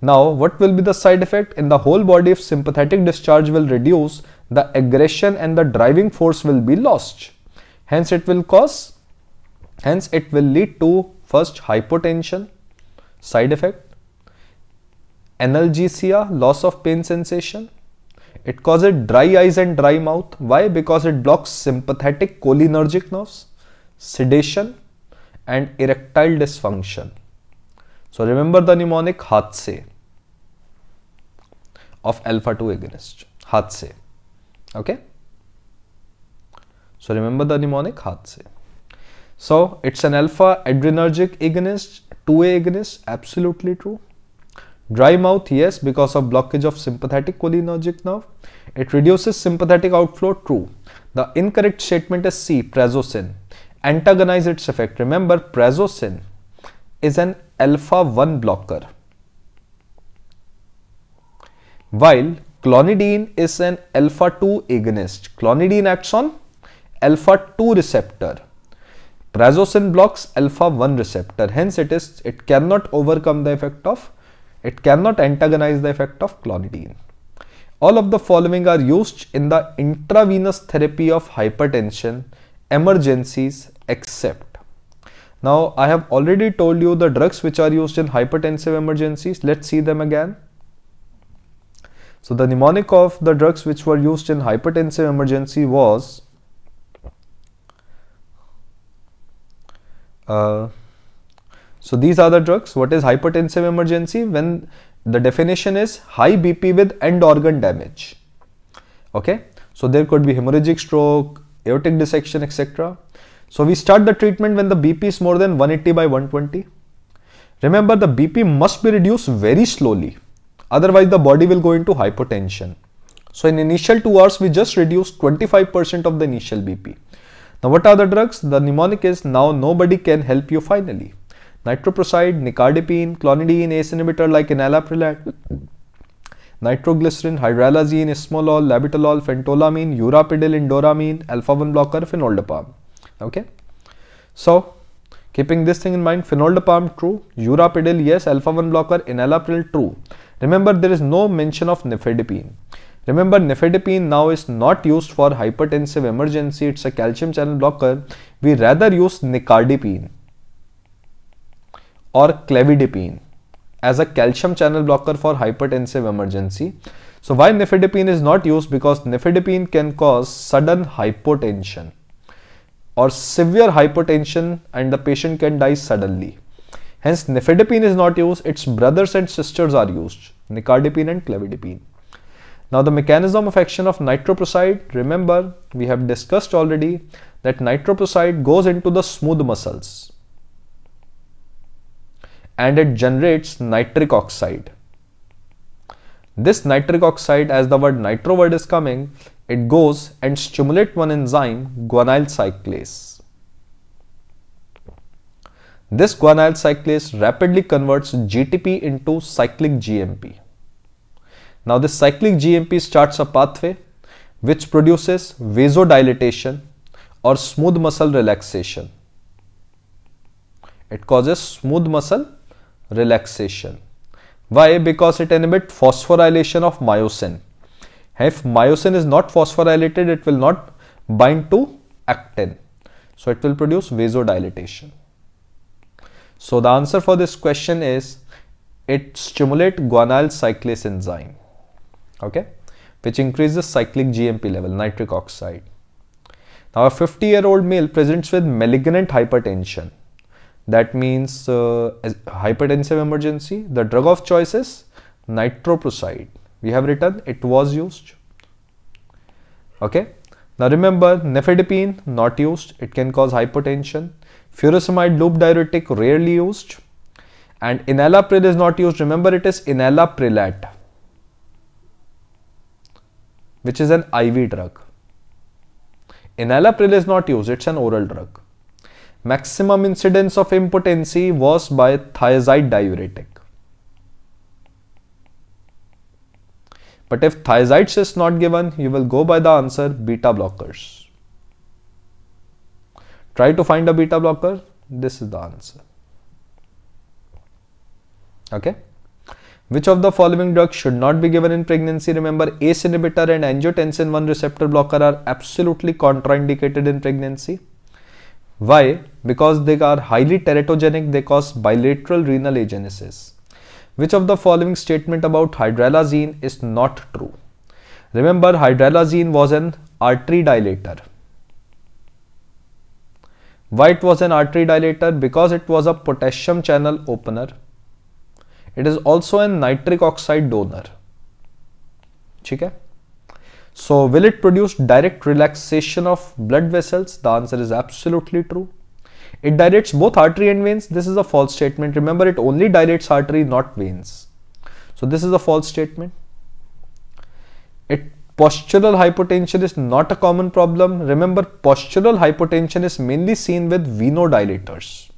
Speaker 1: Now what will be the side effect in the whole body if sympathetic discharge will reduce the aggression and the driving force will be lost. Hence it will cause hence it will lead to first hypotension side effect analgesia loss of pain sensation it causes dry eyes and dry mouth. Why? Because it blocks sympathetic cholinergic nerves, sedation, and erectile dysfunction. So remember the mnemonic "Hats"e of alpha 2 agonist. Hats,e Okay? So remember the mnemonic "Hats"e. So it's an alpha adrenergic agonist, 2A agonist, absolutely true. Dry mouth, yes, because of blockage of sympathetic cholinergic nerve. It reduces sympathetic outflow, true. The incorrect statement is C, prazosin. Antagonize its effect. Remember, prazosin is an alpha 1 blocker, while clonidine is an alpha 2 agonist. Clonidine acts on alpha 2 receptor. Prazosin blocks alpha 1 receptor. Hence, it is it cannot overcome the effect of it cannot antagonize the effect of clonidine. All of the following are used in the intravenous therapy of hypertension emergencies except. Now I have already told you the drugs which are used in hypertensive emergencies. Let's see them again. So the mnemonic of the drugs which were used in hypertensive emergency was uh, so these are the drugs. What is hypertensive emergency? When the definition is high BP with end organ damage. Okay, so there could be hemorrhagic stroke, aortic dissection, etc. So we start the treatment when the BP is more than 180 by 120. Remember the BP must be reduced very slowly, otherwise the body will go into hypotension. So in initial 2 hours we just reduce 25% of the initial BP. Now what are the drugs? The mnemonic is now nobody can help you finally. Nitroprusside, nicardipine, clonidine, ACE inhibitor like enalaprilat, nitroglycerin, hydralazine, ismolol, labetalol, phentolamine, urapidil, indoramine, alpha-1 blocker, phenoldiazepam. Okay. So, keeping this thing in mind, phenoldiazepam true, urapidil yes, alpha-1 blocker, enalapril true. Remember, there is no mention of nifedipine. Remember, nifedipine now is not used for hypertensive emergency. It's a calcium channel blocker. We rather use nicardipine or clevidipine as a calcium channel blocker for hypertensive emergency. So why nifedipine is not used because nifedipine can cause sudden hypotension or severe hypotension and the patient can die suddenly. Hence nifedipine is not used, its brothers and sisters are used, nicardipine and clevidipine. Now the mechanism of action of nitroprusside, remember we have discussed already that nitroprusside goes into the smooth muscles and it generates nitric oxide. This nitric oxide, as the word nitro word is coming, it goes and stimulates one enzyme, guanyl cyclase. This guanyl cyclase rapidly converts GTP into cyclic GMP. Now, this cyclic GMP starts a pathway which produces vasodilatation or smooth muscle relaxation. It causes smooth muscle relaxation. Why? Because it inhibits phosphorylation of myosin. If myosin is not phosphorylated, it will not bind to actin. So it will produce vasodilatation. So the answer for this question is it stimulates guanyl cyclase enzyme, okay, which increases cyclic GMP level, nitric oxide. Now a 50 year old male presents with malignant hypertension that means uh, hypertensive emergency. The drug of choice is nitroprusside. We have written it was used. Okay. Now remember, nifedipine not used. It can cause hypertension. Furosemide loop diuretic rarely used. And enalapril is not used. Remember, it is enalaprilat, which is an IV drug. Enalapril is not used. It's an oral drug maximum incidence of impotency was by thiazide diuretic. But if thiazides is not given, you will go by the answer beta blockers. Try to find a beta blocker. This is the answer. Okay. Which of the following drugs should not be given in pregnancy? Remember, ACE inhibitor and angiotensin 1 receptor blocker are absolutely contraindicated in pregnancy. Why? Because they are highly teratogenic, they cause bilateral renal agenesis. Which of the following statement about hydralazine is not true? Remember, hydralazine was an artery dilator. Why it was an artery dilator? Because it was a potassium channel opener. It is also a nitric oxide donor. ठीक है so will it produce direct relaxation of blood vessels? The answer is absolutely true. It dilates both artery and veins. This is a false statement. Remember, it only dilates artery, not veins. So this is a false statement. It postural hypotension is not a common problem. Remember, postural hypotension is mainly seen with venodilators.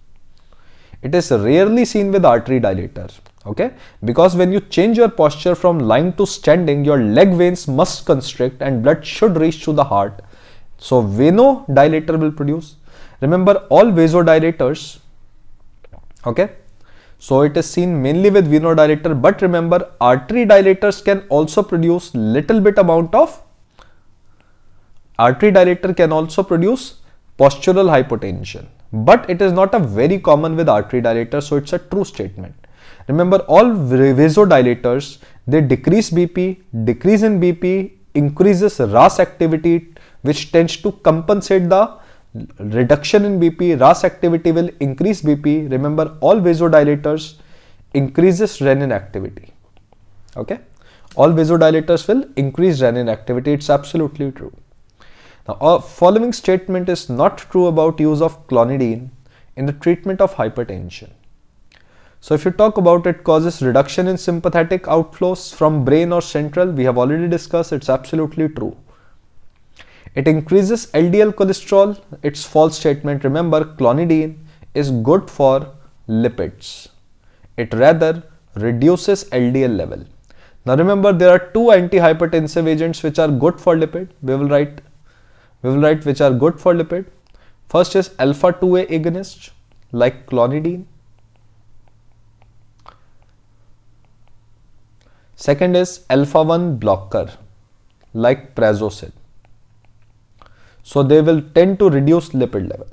Speaker 1: It is rarely seen with artery dilators okay because when you change your posture from lying to standing your leg veins must constrict and blood should reach to the heart so dilator will produce remember all vasodilators okay so it is seen mainly with dilator, but remember artery dilators can also produce little bit amount of artery dilator can also produce postural hypotension but it is not a very common with artery dilator so it's a true statement Remember, all vasodilators they decrease BP, decrease in BP increases RAS activity, which tends to compensate the reduction in BP. RAS activity will increase BP. Remember, all vasodilators increases renin activity. Okay, all vasodilators will increase renin activity. It's absolutely true. Now, following statement is not true about use of clonidine in the treatment of hypertension. So if you talk about it causes reduction in sympathetic outflows from brain or central, we have already discussed, it's absolutely true. It increases LDL cholesterol, it's false statement. Remember, clonidine is good for lipids. It rather reduces LDL level. Now remember there are two antihypertensive agents which are good for lipid. We will write we will write which are good for lipid. First is alpha 2A agonist like clonidine Second is alpha 1 blocker like prazosin. So they will tend to reduce lipid level.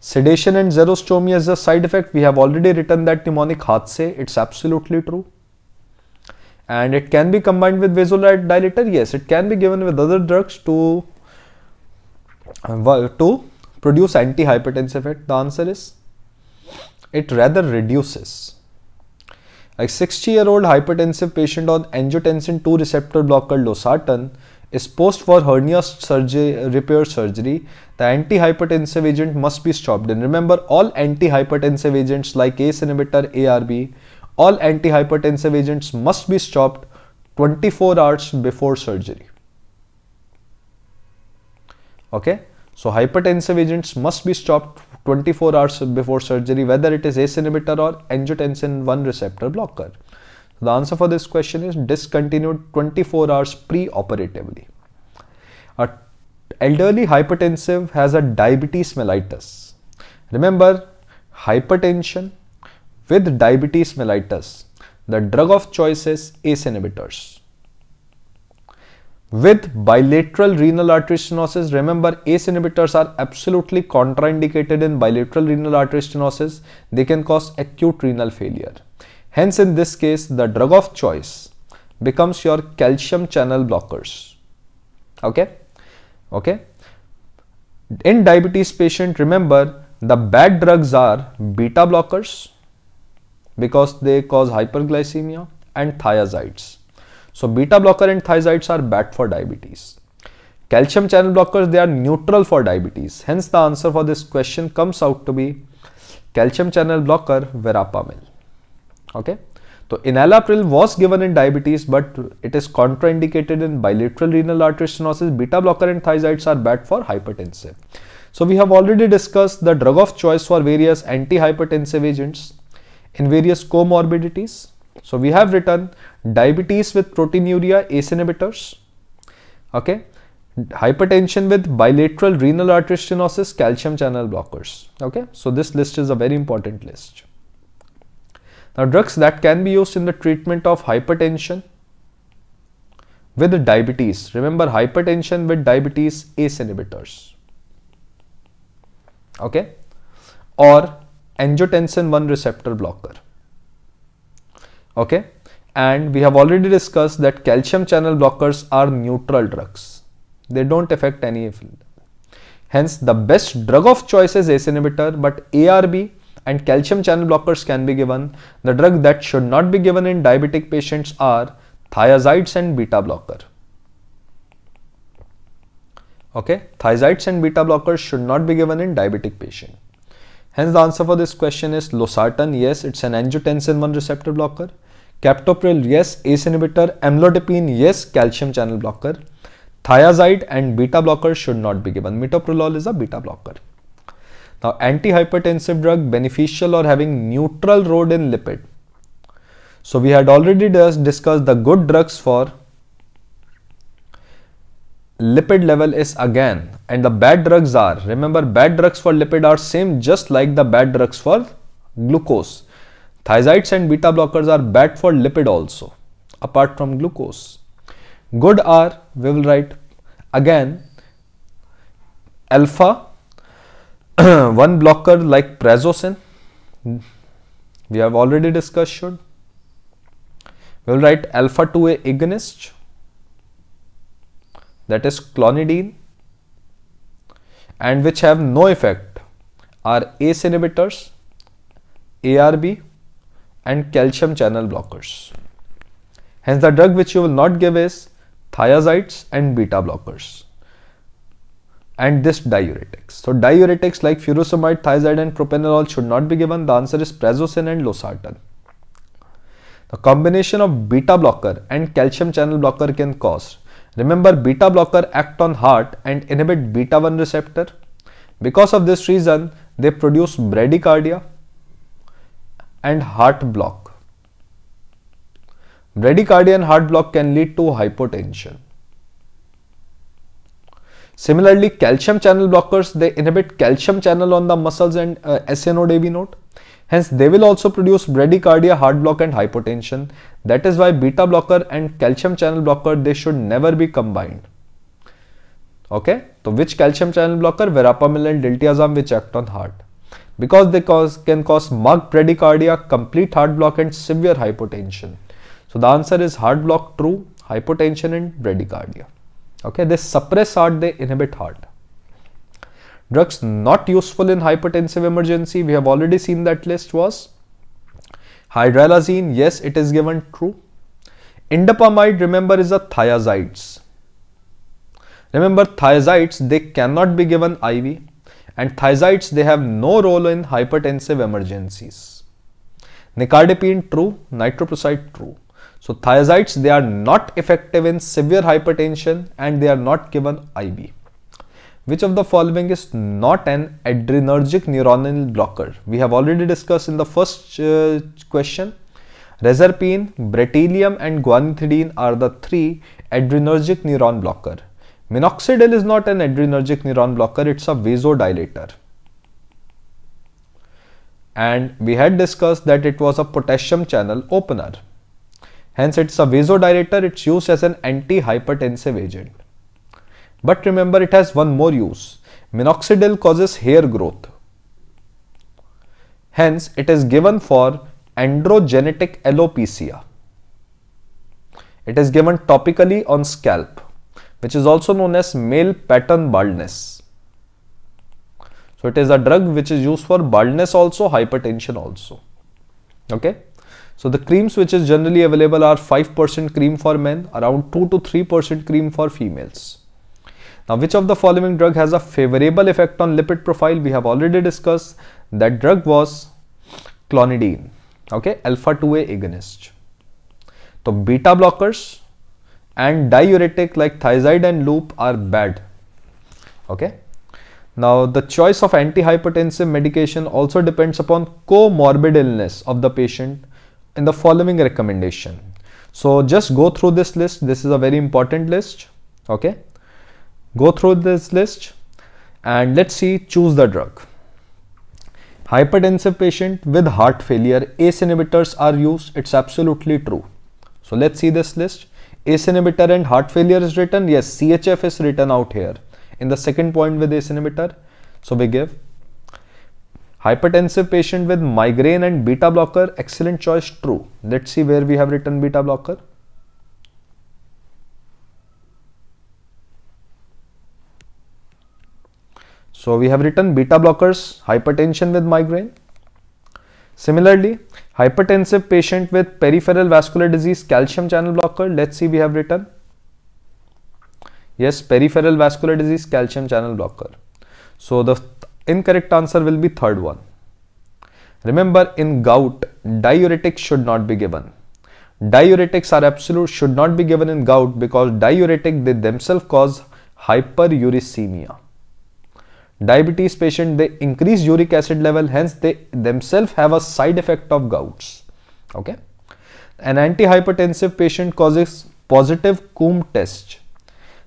Speaker 1: Sedation and xerostomia is a side effect. We have already written that mnemonic hatse. It's absolutely true. And it can be combined with vasodilator. Yes, it can be given with other drugs to uh, to produce antihypertensive effect. The answer is it rather reduces like 60 year old hypertensive patient on angiotensin 2 receptor blocker losartan is post for hernia surgery, repair surgery, the antihypertensive agent must be stopped. And remember, all antihypertensive agents like ACE inhibitor, ARB, all antihypertensive agents must be stopped 24 hours before surgery. Okay, so hypertensive agents must be stopped 24 hours before surgery, whether it is ACE inhibitor or angiotensin 1 receptor blocker? The answer for this question is discontinued 24 hours pre-operatively. A elderly hypertensive has a diabetes mellitus. Remember, hypertension with diabetes mellitus, the drug of choice is ACE inhibitors. With bilateral renal artery stenosis, remember ACE inhibitors are absolutely contraindicated in bilateral renal artery stenosis. They can cause acute renal failure. Hence, in this case, the drug of choice becomes your calcium channel blockers. Okay? Okay? In diabetes patient, remember the bad drugs are beta blockers because they cause hyperglycemia and thiazides so beta blocker and thiazides are bad for diabetes. Calcium channel blockers, they are neutral for diabetes. Hence the answer for this question comes out to be calcium channel blocker verapamil. Okay. So enalapril was given in diabetes, but it is contraindicated in bilateral renal artery stenosis. Beta blocker and thiazides are bad for hypertensive. So we have already discussed the drug of choice for various antihypertensive agents in various comorbidities. So we have written diabetes with proteinuria ACE inhibitors, okay, hypertension with bilateral renal artery stenosis, calcium channel blockers, okay. So this list is a very important list. Now drugs that can be used in the treatment of hypertension with diabetes. Remember hypertension with diabetes ACE inhibitors. Okay. Or angiotensin 1 receptor blocker. Okay and we have already discussed that calcium channel blockers are neutral drugs. They don't affect any. Hence, the best drug of choice is ACE inhibitor, but ARB and calcium channel blockers can be given. The drug that should not be given in diabetic patients are thiazides and beta blocker. Okay, thiazides and beta blockers should not be given in diabetic patient. Hence, the answer for this question is losartan. Yes, it's an angiotensin 1 receptor blocker captopril yes, ACE inhibitor, amlodipine yes, calcium channel blocker, thiazide and beta blockers should not be given. Metoprolol is a beta blocker. Now antihypertensive drug beneficial or having neutral role in lipid. So we had already discussed the good drugs for lipid level is again and the bad drugs are remember bad drugs for lipid are same just like the bad drugs for glucose Thiazides and beta blockers are bad for lipid also, apart from glucose. Good are, we will write again alpha, one blocker like prazosin, we have already discussed should. We will write alpha 2A agonist, that is clonidine, and which have no effect are ACE inhibitors, ARB, and calcium channel blockers. Hence, the drug which you will not give is thiazides and beta blockers and this diuretics. So, diuretics like furosemide, thiazide, and propanolol should not be given. The answer is prazosin and losartan. The combination of beta blocker and calcium channel blocker can cause. Remember, beta blocker act on heart and inhibit beta 1 receptor. Because of this reason, they produce bradycardia and heart block. Bradycardia and heart block can lead to hypotension. Similarly, calcium channel blockers they inhibit calcium channel on the muscles and uh, SNODB node. Hence, they will also produce bradycardia, heart block, and hypotension. That is why beta blocker and calcium channel blocker they should never be combined. Okay, so which calcium channel blocker? Verapamil and diltiazem, which act on heart. because they cause, can cause marked bradycardia, complete heart block, and severe hypotension. So the answer is heart block true, hypotension and bradycardia. Okay, they suppress heart, they inhibit heart. Drugs not useful in hypertensive emergency, we have already seen that list was hydralazine, yes, it is given true. Indapamide, remember, is a thiazides. Remember, thiazides, they cannot be given IV and thiazides they have no role in hypertensive emergencies. Nicardipine true, nitroprusside true. So thiazides they are not effective in severe hypertension and they are not given IV. Which of the following is not an adrenergic neuronal blocker? We have already discussed in the first uh, question. Reserpine, bretelium and guanidine are the three adrenergic neuron blocker Minoxidil is not an adrenergic neuron blocker, it's a vasodilator. And we had discussed that it was a potassium channel opener. Hence, it's a vasodilator, it's used as an anti-hypertensive agent. But remember, it has one more use. Minoxidil causes hair growth. Hence, it is given for androgenetic alopecia. It is given topically on scalp which is also known as male pattern baldness. So it is a drug which is used for baldness also, hypertension also. Okay. So the creams which is generally available are 5% cream for men, around 2 to 3% cream for females. Now, which of the following drug has a favorable effect on lipid profile? We have already discussed that drug was clonidine, okay, alpha 2A agonist. So beta blockers, and diuretic like thiazide and loop are bad okay now the choice of antihypertensive medication also depends upon comorbid illness of the patient in the following recommendation so just go through this list this is a very important list okay go through this list and let's see choose the drug hypertensive patient with heart failure ace inhibitors are used it's absolutely true so let's see this list ACE inhibitor and heart failure is written. Yes, CHF is written out here in the second point with ACE inhibitor. So we give hypertensive patient with migraine and beta blocker. Excellent choice, true. Let's see where we have written beta blocker. So we have written beta blockers, hypertension with migraine. Similarly, Hypertensive patient with peripheral vascular disease calcium channel blocker. Let's see we have written. Yes, peripheral vascular disease calcium channel blocker. So the incorrect answer will be third one. Remember in gout, diuretics should not be given. Diuretics are absolute should not be given in gout because diuretic they themselves cause hyperuricemia diabetes patient they increase uric acid level hence they themselves have a side effect of gouts okay an antihypertensive patient causes positive coomb test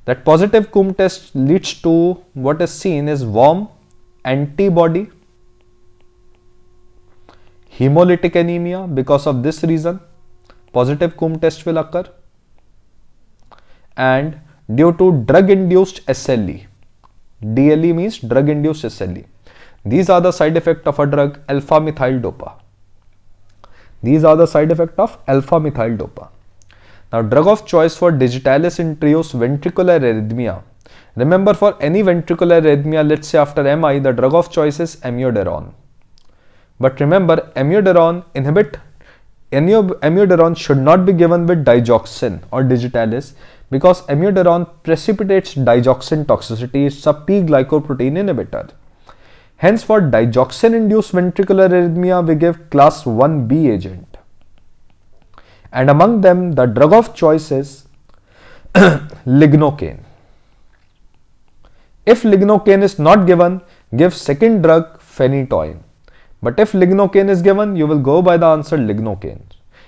Speaker 1: that positive coomb test leads to what is seen as warm antibody hemolytic anemia because of this reason positive coomb test will occur and due to drug induced sle DLE means drug induced SLE. These are the side effect of a drug alpha methyl dopa. These are the side effect of alpha methyl dopa. Now drug of choice for digitalis intrios ventricular arrhythmia. Remember for any ventricular arrhythmia let's say after MI the drug of choice is amiodarone. But remember amiodarone inhibit amiodarone should not be given with digoxin or digitalis because amiodarone precipitates digoxin toxicity sub a glycoprotein inhibitor. Hence, for digoxin-induced ventricular arrhythmia, we give class 1B agent. And among them, the drug of choice is lignocaine. If lignocaine is not given, give second drug phenytoin. But if lignocaine is given, you will go by the answer lignocaine.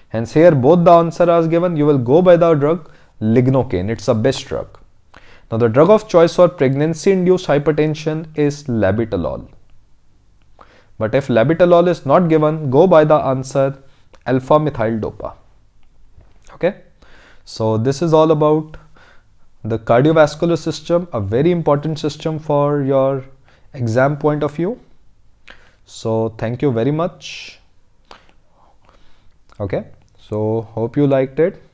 Speaker 1: Hence, here both the answer are given, you will go by the drug lignocaine. It's a best drug. Now, the drug of choice for pregnancy induced hypertension is labetalol. But if labetalol is not given, go by the answer alpha methyl dopa. Okay, so this is all about the cardiovascular system, a very important system for your exam point of view. So, thank you very much. Okay, so hope you liked it.